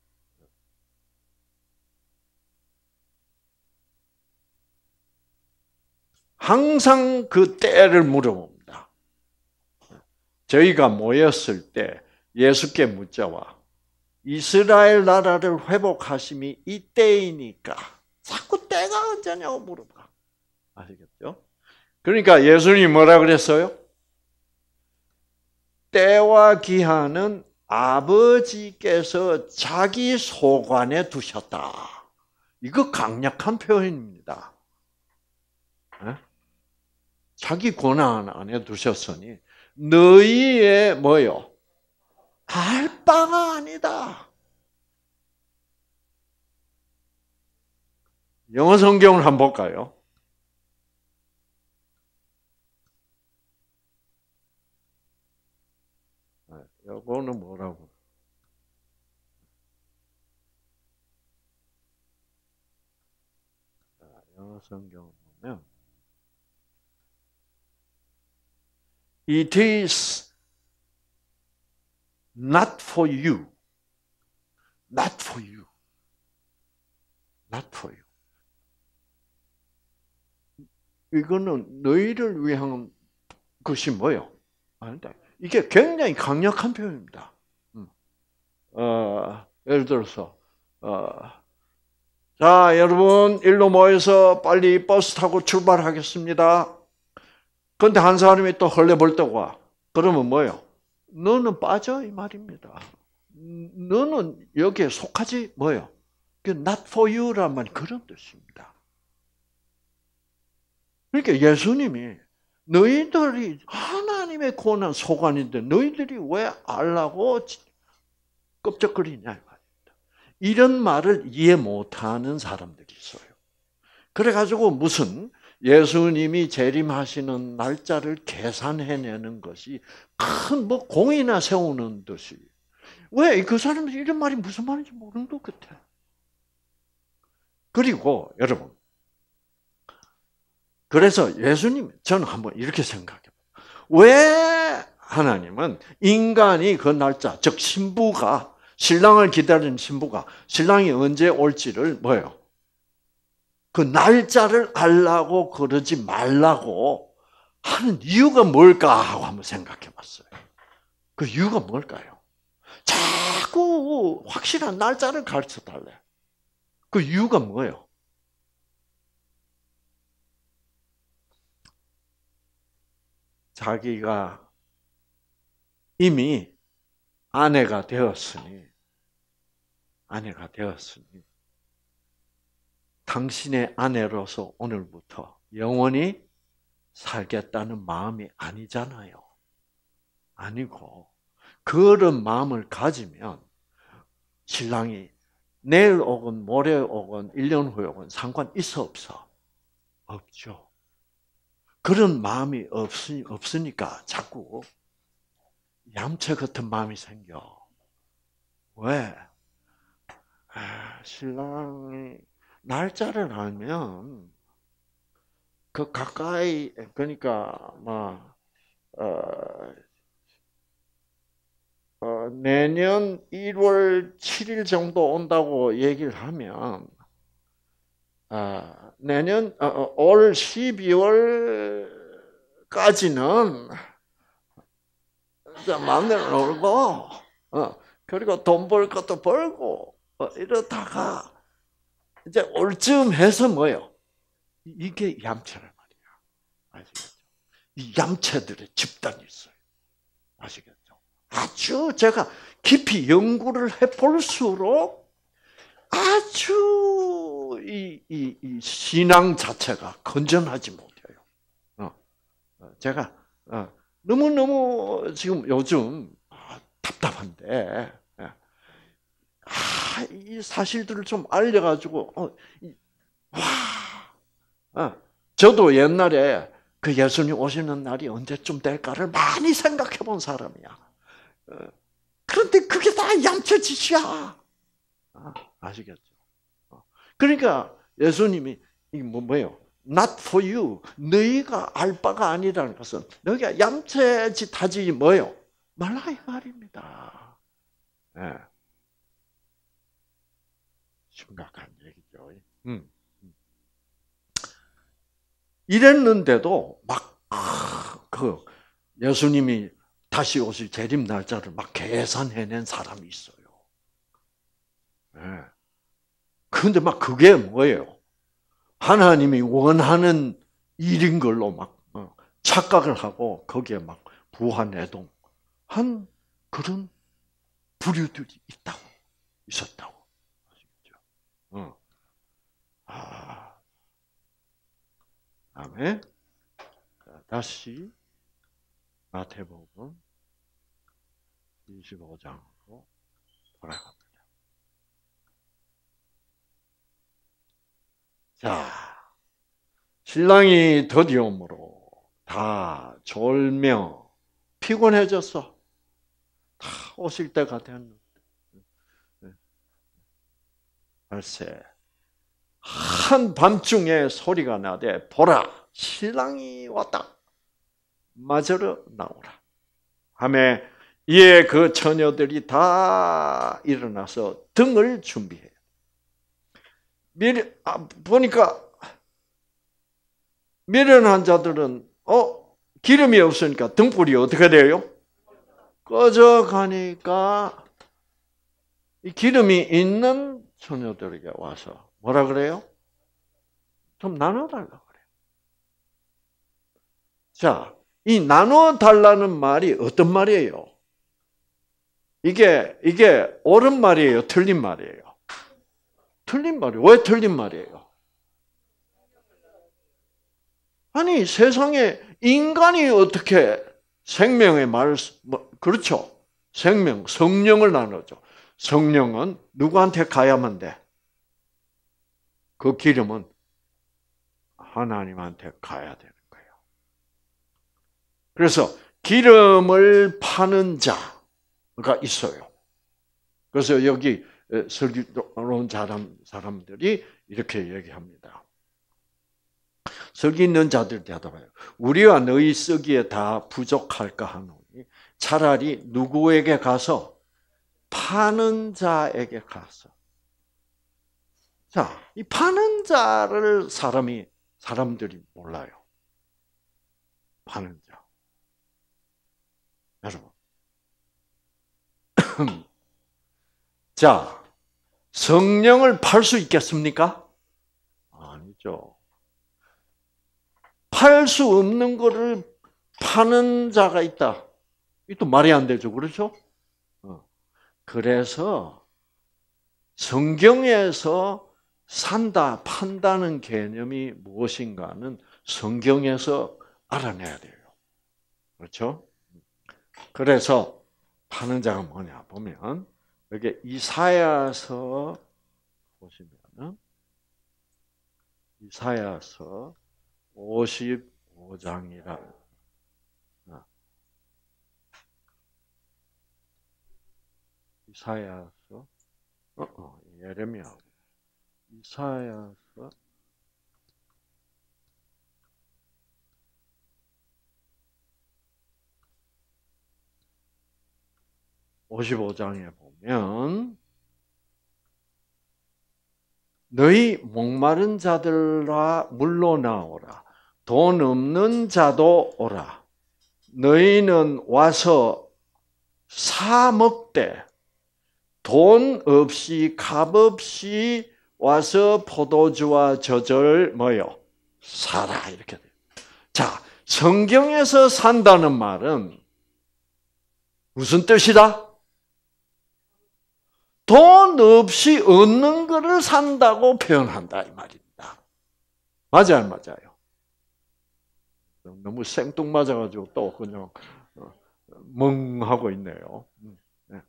항상 그 때를 물어봅니다. 저희가 모였을 때 예수께 묻자와 이스라엘 나라를 회복하심이 이 때이니까 자꾸 때가 언제냐고 물어봐. 아시겠죠? 그러니까 예수님이 뭐라 그랬어요? 때와 기한은 아버지께서 자기 소관에 두셨다. 이거 강력한 표현입니다. 자기 권한 안에 두셨으니 너희의 뭐요? 알 바가 아니다. 영어 성경을 한번 볼까요? 아, 요거는 뭐라고? 영어 성경 보면 It is Not for you. Not for you. Not for you. 이거는 너희를 위한 것이 뭐요? 아니다. 이게 굉장히 강력한 표현입니다. 음. 어, 예를 들어서, 어, 자, 여러분, 일로 모여서 빨리 버스 타고 출발하겠습니다. 근데 한 사람이 또 헐레벌떡 와. 그러면 뭐요 너는 빠져 이 말입니다. 너는 여기에 속하지 뭐요? 그 not for you란 말 그런 뜻입니다. 그러니까 예수님이 너희들이 하나님의 고난 소관인데 너희들이 왜 알라고 껍적거리냐 말입니다. 이런 말을 이해 못하는 사람들이 있어요. 그래가지고 무슨 예수님이 재림하시는 날짜를 계산해내는 것이 큰 뭐 공이나 세우는 듯이 왜 그 사람이 들 이런 말이 무슨 말인지 모르는 것 같아. 그리고 여러분 그래서 예수님 저는 한번 이렇게 생각해 왜 하나님은 인간이 그 날짜 즉 신부가 신랑을 기다리는 신부가 신랑이 언제 올지를 뭐예요? 그 날짜를 알라고 그러지 말라고 하는 이유가 뭘까 하고 한번 생각해 봤어요. 그 이유가 뭘까요? 자꾸 확실한 날짜를 가르쳐 달래. 그 이유가 뭐예요? 자기가 이미 아내가 되었으니, 아내가 되었으니, 당신의 아내로서 오늘부터 영원히 살겠다는 마음이 아니잖아요. 아니고 그런 마음을 가지면 신랑이 내일 오건 모레 오건 1년 후에 오건 상관 있어 없어? 없죠. 그런 마음이 없으 없으니까 자꾸 얌체 같은 마음이 생겨. 왜? 아, 신랑이 날짜를 알면 그 가까이 그러니까 막 뭐, 어, 어, 내년 1월 7일 정도 온다고 얘기를 하면 어, 내년 어, 어 올 12월까지는 만들어 놀고 어, 그리고 돈 벌 것도 벌고 어, 이러다가 이제 올쯤 해서 뭐예요? 이게 얌체란 말이야. 아시겠죠? 이 얌체들의 집단이 있어요. 아시겠죠? 아주 제가 깊이 연구를 해볼수록 아주 이, 이, 이 신앙 자체가 건전하지 못해요. 어. 어 제가 어. 너무너무 지금 요즘 아, 답답한데 아, 이 사실들을 좀 알려가지고 어, 와, 어, 저도 옛날에 그 예수님 오시는 날이 언제쯤 될까를 많이 생각해 본 사람이야. 어, 그런데 그게 다 얌체 짓이야. 아, 아시겠죠? 어, 그러니까 예수님이 이게 뭐 뭐예요? Not for you. 너희가 알 바가 아니라는 것은 너희가 얌체 짓하지 뭐요? 말라 이 말입니다. 예. 심각한 얘기죠. 음. 음. 이랬는데도 막그 예수님이 다시 오실 재림 날짜를 막 계산해낸 사람이 있어요. 그런데 예. 막 그게 뭐예요? 하나님이 원하는 일인 걸로 막 어, 착각을 하고 거기에 막 부한애동한 그런 부류들이 있다고 있었다고. 어. 아. 아 다시 마태복음 25장으로 돌아갑니다. 자, 신랑이 더디움으로 다 졸며 피곤해졌어. 다 오실 때가 됐는데 글쎄 한 밤중에 소리가 나되 보라 신랑이 왔다 맞으러 나오라 하매 이에 그 처녀들이 다 일어나서 등을 준비해 미리 아, 보니까 미련한 자들은 어 기름이 없으니까 등불이 어떻게 돼요? 꺼져 가니까 기름이 있는 처녀들에게 와서 뭐라 그래요? 좀 나눠달라 그래요. 자, 이 나눠달라는 말이 어떤 말이에요? 이게, 이게 옳은 말이에요? 틀린 말이에요? 틀린 말이에요. 왜 틀린 말이에요? 아니, 세상에 인간이 어떻게 생명의 말, 뭐, 그렇죠. 생명, 성령을 나누죠. 성령은 누구한테 가야만 돼? 그 기름은 하나님한테 가야 되는 거예요. 그래서 기름을 파는 자가 있어요. 그래서 여기 설교론 사람, 사람들이 이렇게 얘기합니다. 설기 있는 자들 대답해요. 우리와 너희 쓰기에 다 부족할까 하노니 차라리 누구에게 가서 파는 자에게 가서 자, 이 파는 자를 사람이 사람들이 몰라요. 파는 자. 여러분. 자, 성령을 팔 수 있겠습니까? 아니죠. 팔 수 없는 거를 파는 자가 있다. 이것 말이 안 되죠. 그렇죠? 그래서 성경에서 산다, 판다는 개념이 무엇인가는 성경에서 알아내야 돼요. 그렇죠? 그래서 파는 자가 뭐냐 보면 여기 이사야서 보시면은 이사야서 55장이라 이사야서, 어, 어, 예레미야, 이사야서 55장에 보면 너희 목마른 자들아 물러나오라 돈 없는 자도 오라 너희는 와서 사 먹되 돈 없이 값 없이 와서 포도주와 젖을 뭐요 사라 이렇게 돼요. 자 성경에서 산다는 말은 무슨 뜻이다? 돈 없이 얻는 것을 산다고 표현한다 이 말입니다. 맞아요, 맞아요. 너무 생뚱맞아가지고 또 그냥 어, 멍하고 있네요. 음, 네.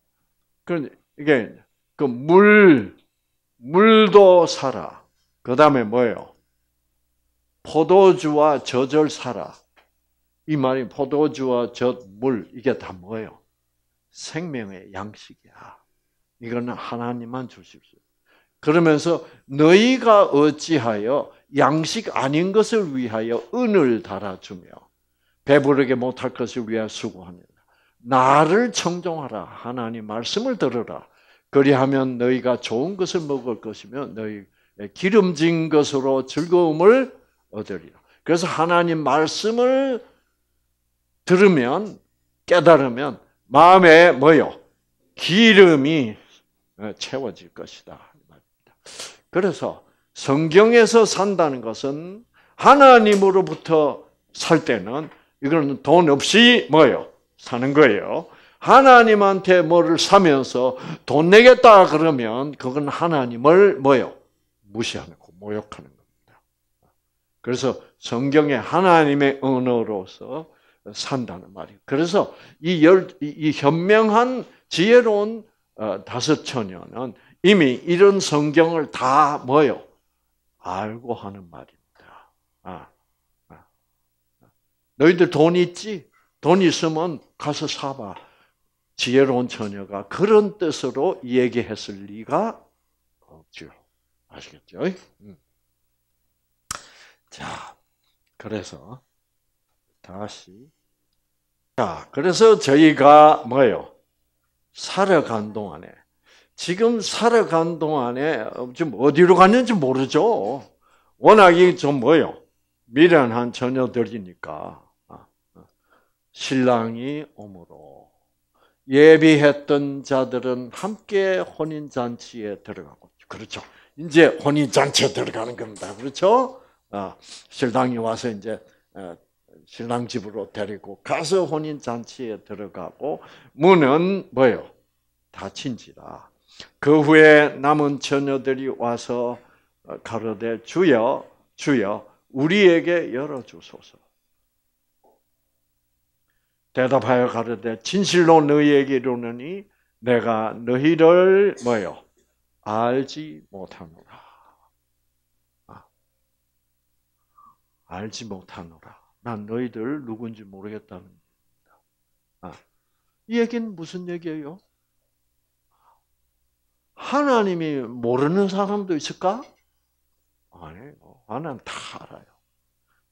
그런데 이게 그 물, 물도 사라. 그 다음에 뭐예요? 포도주와 저절 살아. 이 말이 포도주와 젖물 이게 다 뭐예요? 생명의 양식이야. 이거는 하나님만 주실 수. 그러면서 너희가 어찌하여 양식 아닌 것을 위하여 은을 달아주며 배부르게 못할 것을 위하여 수고하느냐. 나를 청종하라 하나님 말씀을 들으라 그리하면 너희가 좋은 것을 먹을 것이며 너희 기름진 것으로 즐거움을 얻으리라. 그래서 하나님 말씀을 들으면 깨달으면 마음에 뭐요? 기름이 채워질 것이다. 그래서 성경에서 산다는 것은 하나님으로부터 살 때는 이거는 돈 없이 뭐요? 사는 거예요. 하나님한테 뭐를 사면서 돈 내겠다 그러면 그건 하나님을 뭐요? 무시하는 거, 모욕하는 겁니다. 그래서 성경의 하나님의 언어로서 산다는 말이에요. 그래서 이, 열, 이 현명한 지혜로운 어, 다섯 처녀는 이미 이런 성경을 다 뭐요? 알고 하는 말입니다. 아. 아, 아. 너희들 돈 있지? 돈 있으면 가서 사봐. 지혜로운 처녀가 그런 뜻으로 얘기했을 리가 없죠. 아시겠죠? 음. 자, 그래서 다시 자, 그래서 저희가 뭐요? 살아간 동안에 지금 살아간 동안에 지금 어디로 갔는지 모르죠. 워낙 이좀 뭐요? 미련한 처녀들이니까 신랑이 오므로 예비했던 자들은 함께 혼인 잔치에 들어가고 그렇죠. 이제 혼인 잔치에 들어가는 겁니다. 그렇죠? 아, 신랑이 와서 이제 어, 신랑 집으로 데리고 가서 혼인 잔치에 들어가고 문은 뭐요? 닫힌지라. 그 후에 남은 처녀들이 와서 어, 가로되 주여 주여 우리에게 열어 주소서. 대답하여 가르되 진실로 너희에게 이르노니 내가 너희를 뭐요 알지 못하노라 아, 알지 못하노라 난 너희들 누군지 모르겠다는 겁니 아, 이 얘기는 무슨 얘기예요? 하나님이 모르는 사람도 있을까? 아니요 하나님 다 알아요.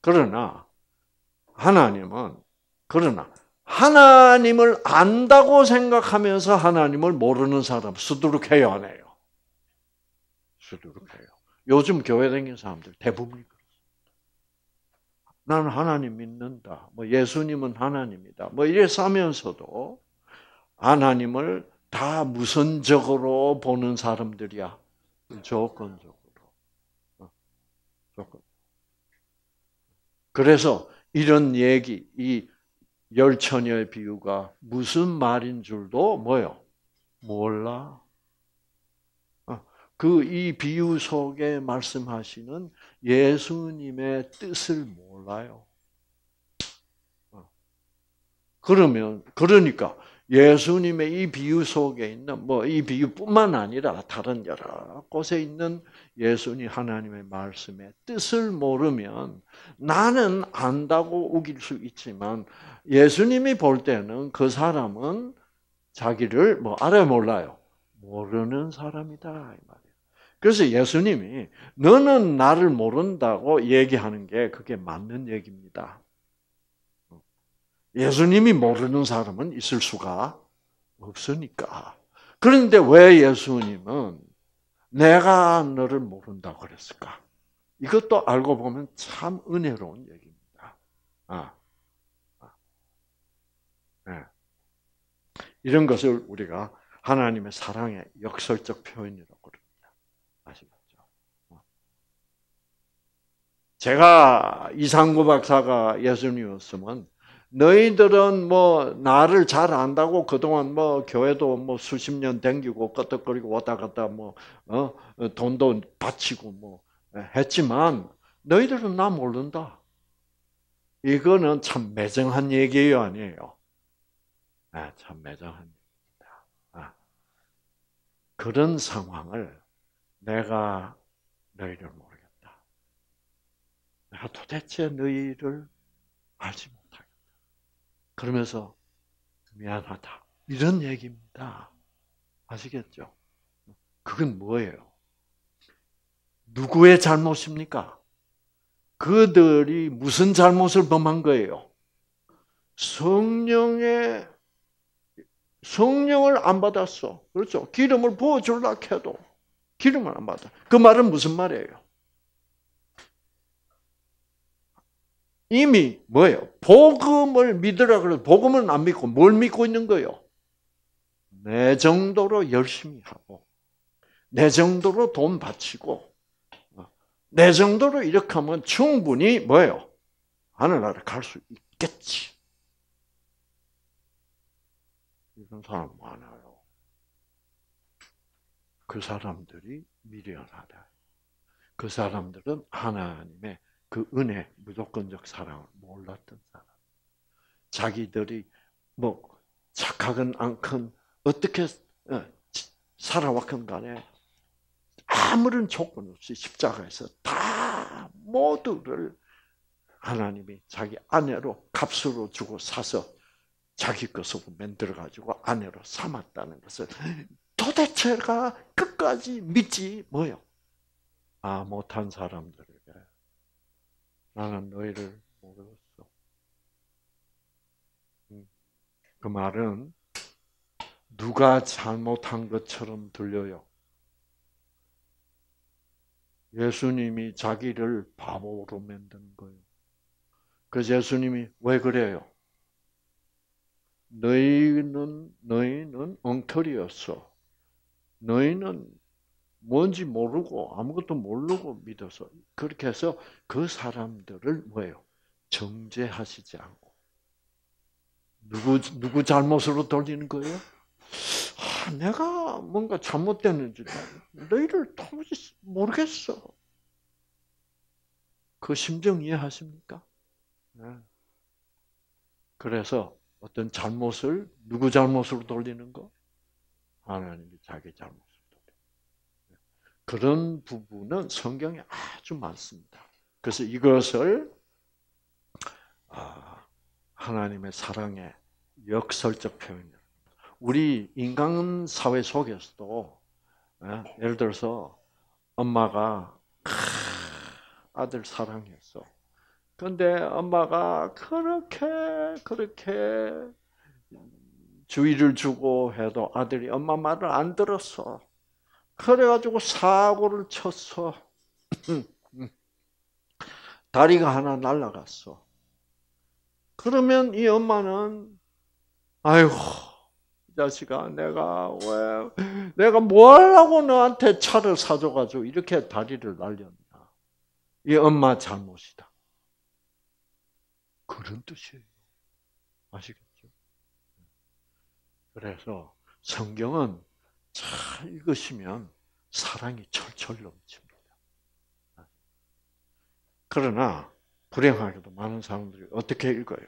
그러나 하나님은 그러나 하나님을 안다고 생각하면서 하나님을 모르는 사람 수두룩해요, 안 해요? 수두룩해요. 요즘 교회 다니는 사람들 대부분 이 나는 하나님 믿는다. 뭐 예수님은 하나님이다. 뭐 이래서 하면서도 하나님을 다 무선적으로 보는 사람들이야. 조건적으로. 어, 조건. 그래서 이런 얘기, 이 열처녀의 비유가 무슨 말인 줄도 뭐요? 몰라. 어, 그이 비유 속에 말씀하시는 예수님의 뜻을 몰라요. 어. 그러면 그러니까 예수님의 이 비유 속에 있는 뭐 이 비유뿐만 아니라 다른 여러 곳에 있는 예수님 하나님의 말씀의 뜻을 모르면 나는 안다고 우길 수 있지만 예수님이 볼 때는 그 사람은 자기를 뭐 알아 몰라요. 모르는 사람이다 이 말이에요. 그래서 예수님이 너는 나를 모른다고 얘기하는 게 그게 맞는 얘기입니다. 예수님이 모르는 사람은 있을 수가 없으니까. 그런데 왜 예수님은 내가 너를 모른다고 그랬을까? 이것도 알고 보면 참 은혜로운 얘기입니다. 아. 아. 네. 이런 것을 우리가 하나님의 사랑의 역설적 표현이라고 그럽니다. 아시겠죠? 어. 제가 이상구 박사가 예수님이었으면 너희들은 뭐 나를 잘 안다고 그동안 뭐 교회도 뭐 수십 년 댕기고 끄덕거리고 왔다 갔다 뭐 어? 돈도 바치고 뭐 예, 했지만 너희들은 나 모른다. 이거는 참 매정한 얘기예요, 아니에요? 아, 참 매정한 얘기입니다. 아, 그런 상황을 내가 너희를 모르겠다. 내가 도대체 너희를 알지 못. 그러면서 미안하다. 이런 얘기입니다. 아시겠죠? 그건 뭐예요? 누구의 잘못입니까? 그들이 무슨 잘못을 범한 거예요? 성령의 성령을 안 받았어. 그렇죠? 기름을 부어 줄라 해도 기름을 안 받아. 그 말은 무슨 말이에요? 이미 뭐예요? 복음을 믿으라 그래서 복음은 안 믿고 뭘 믿고 있는 거예요? 내 정도로 열심히 하고 내 정도로 돈 바치고 내 정도로 이렇게 하면 충분히 뭐예요? 하늘나라 갈 수 있겠지. 이런 사람 많아요. 그 사람들이 미련하다. 그 사람들은 하나님의 그 은혜, 무조건적 사랑을 몰랐던 사람. 자기들이 뭐 착하건 안건 어떻게 어, 살아왔건 간에 아무런 조건 없이 십자가에서 다 모두를 하나님이 자기 아내로 값으로 주고 사서 자기 것으로 만들어 가지고 아내로 삼았다는 것을 도대체가 끝까지 믿지 뭐요? 아 못한 사람들을 나는 너희를 모르겠어. 음. 그 말은 누가 잘못한 것처럼 들려요. 예수님이 자기를 바보로 만든 거예요. 그래서 예수님이 왜 그래요? 너희는 너희는 엉터리였어. 너희는 뭔지 모르고 아무것도 모르고 믿어서 그렇게 해서 그 사람들을 뭐예요? 정죄하시지 않고 누구 누구 잘못으로 돌리는 거예요? 아, 내가 뭔가 잘못됐는지 너희를 도무지 모르겠어. 그 심정 이해하십니까? 네. 그래서 어떤 잘못을 누구 잘못으로 돌리는 거? 하나님이 자기 잘못. 그런 부분은 성경에 아주 많습니다. 그래서 이것을 아, 하나님의 사랑의 역설적 표현이에요. 우리 인간 사회 속에서도 예, 예를 들어서 엄마가 아들 사랑했어. 근데 엄마가 그렇게 그렇게 주의를 주고 해도 아들이 엄마 말을 안 들었어. 그래가지고 사고를 쳤어. 다리가 하나 날라갔어. 그러면 이 엄마는 아이고 자식아 내가 왜 내가 뭐 하려고 너한테 차를 사줘가지고 이렇게 다리를 날렸냐. 이 엄마 잘못이다. 그런 뜻이에요. 아시겠죠? 그래서 성경은 잘 읽으시면 사랑이 철철 넘칩니다. 그러나 불행하게도 많은 사람들이 어떻게 읽어요?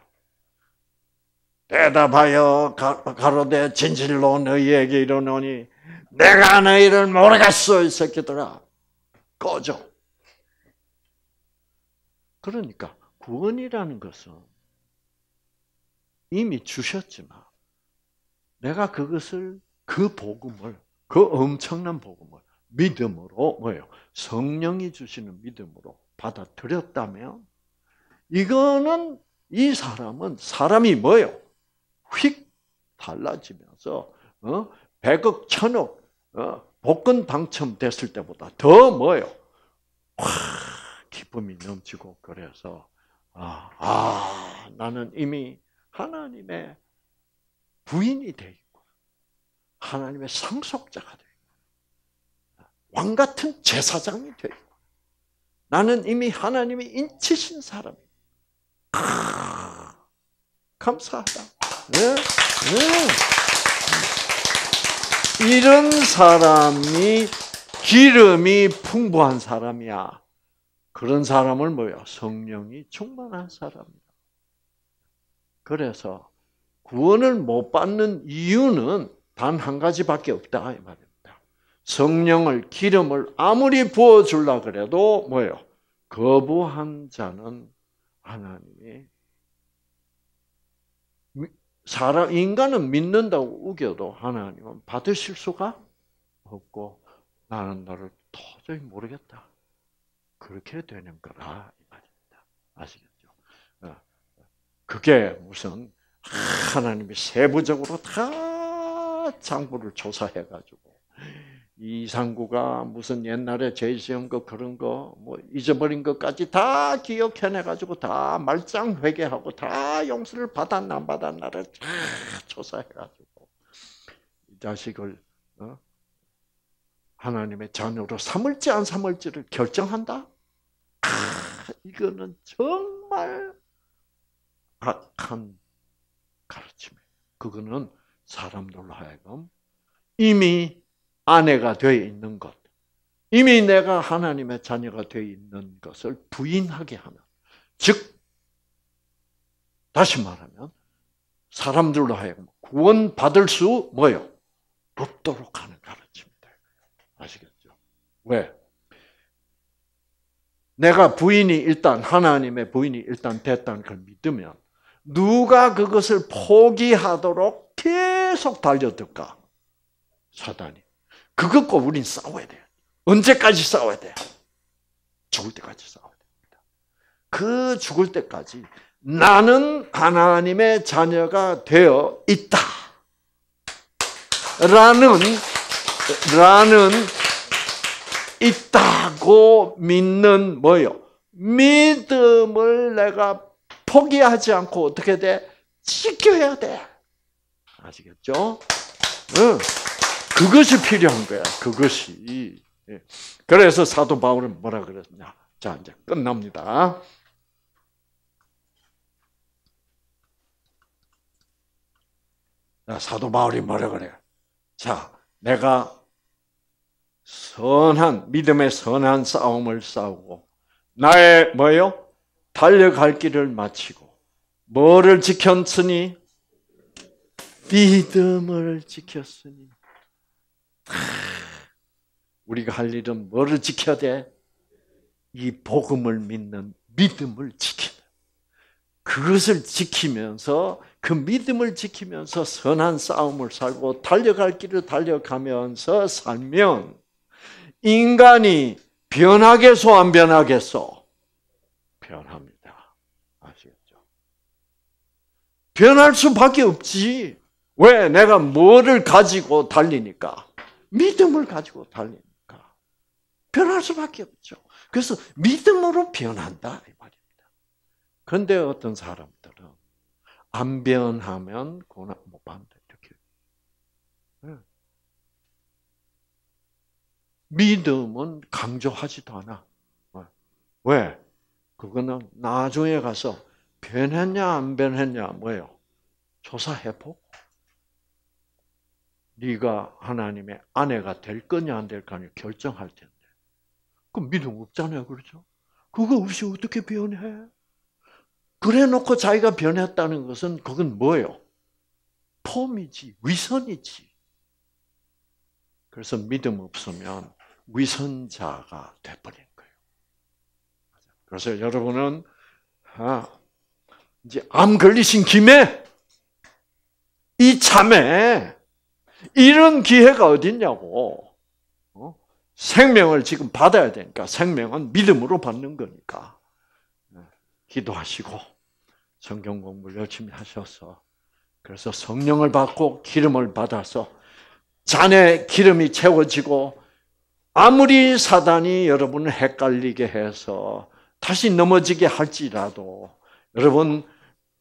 대답하여 가로되 진실로 너희에게 이르노니 내가 너희를 모르겠어 이 새끼들아 꺼져. 그러니까 구원이라는 것은 이미 주셨지만 내가 그것을 그 복음을 그 엄청난 복음을 믿음으로 뭐예요? 성령이 주시는 믿음으로 받아들였다면 이거는 이 사람은 사람이 뭐예요? 휙 달라지면서 어? 100억, 1000억 어? 복권 당첨됐을 때보다 더 뭐예요? 확 기쁨이 넘치고 그래서 아, 아 나는 이미 하나님의 부인이 되기 하나님의 상속자가 되고 왕 같은 제사장이 되고 나는 이미 하나님이 인치신 사람. 이 아, 감사하다. 네, 네. 이런 사람이 기름이 풍부한 사람이야. 그런 사람을 뭐야? 성령이 충만한 사람이야. 그래서 구원을 못 받는 이유는 단한 가지밖에 없다 이 말입니다. 성령을 기름을 아무리 부어 줄라 그래도 뭐예요? 거부한 자는 하나님이 사람 인간은 믿는다고 우겨도 하나님은 받으실 수가 없고 나는 너를 도저히 모르겠다. 그렇게 되는 거라 이 말입니다. 아시겠죠? 어, 어. 그게 무슨 하나님이 세부적으로 다 장부를 조사해가지고 이상구가 무슨 옛날에 제시한 거 그런 거 뭐 잊어버린 것까지 다 기억해내가지고 다 말짱 회개하고 다 용서를 받았나 안 받았나를 다 조사해가지고 이 자식을 어? 하나님의 자녀로 삼을지 안 삼을지를 결정한다. 아, 이거는 정말 악한 가르침이에요. 그거는 사람들로 하여금 이미 아내가 되어 있는 것, 이미 내가 하나님의 자녀가 되어 있는 것을 부인하게 하는. 즉, 다시 말하면, 사람들로 하여금 구원받을 수 뭐요? 없도록 하는 가르침이다. 아시겠죠? 왜? 내가 부인이 일단, 하나님의 부인이 일단 됐다는 걸 믿으면, 누가 그것을 포기하도록 계속 달려들까? 사단이. 그것과 우린 싸워야 돼요. 언제까지 싸워야 돼요? 죽을 때까지 싸워야 됩니다. 그 죽을 때까지 나는 하나님의 자녀가 되어 있다. 라는, 라는, 있다고 믿는 뭐요? 믿음을 내가 포기하지 않고 어떻게 돼? 지켜야 돼. 아시겠죠? 그것이 필요한 거야. 그것이. 예. 그래서 사도 바울은 뭐라 그랬냐? 자, 이제 끝납니다. 사도 바울이 뭐라 그래 자, 내가 선한 믿음의 선한 싸움을 싸우고 나의 뭐요? 달려갈 길을 마치고 뭐를 지켰으니 믿음을 지켰으니 우리가 할 일은 뭐를 지켜야 돼? 이 복음을 믿는 믿음을 지키는 그것을 지키면서 그 믿음을 지키면서 선한 싸움을 살고 달려갈 길을 달려가면서 살면 인간이 변하겠소 안 변하겠소? 변합니다. 아시겠죠? 변할 수밖에 없지. 왜 내가 뭐를 가지고 달리니까? 믿음을 가지고 달리니까. 변할 수밖에 없죠. 그래서 믿음으로 변한다. 이 말입니다. 근데 어떤 사람들은 안 변하면 고난 못 받는다. 이렇게. 예. 믿음은 강조하지도 않아. 예. 왜? 그거는 나중에 가서 변했냐 안 변했냐 뭐예요? 조사해보 네가 하나님의 아내가 될 거냐 안 될 거냐 결정할 텐데. 그럼 믿음 없잖아요, 그렇죠? 그거 없이 어떻게 변해? 그래 놓고 자기가 변했다는 것은 그건 뭐예요? 폼이지, 위선이지. 그래서 믿음 없으면 위선자가 돼버린 거예요. 그래서 여러분은 아, 이제 암 걸리신 김에 이 참에 이런 기회가 어딨냐고. 어? 생명을 지금 받아야 되니까 생명은 믿음으로 받는 거니까 예, 기도하시고 성경 공부를 열심히 하셔서 그래서 성령을 받고 기름을 받아서 잔에 기름이 채워지고 아무리 사단이 여러분을 헷갈리게 해서 다시 넘어지게 할지라도 여러분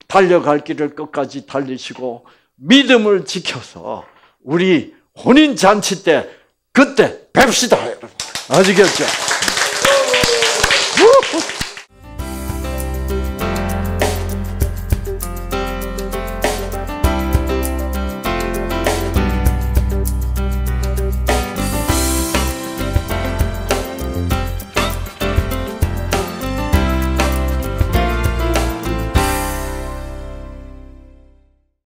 달려갈 길을 끝까지 달리시고 믿음을 지켜서 우리 혼인 잔치 때 그때 뵙시다 여러분. 아시겠죠?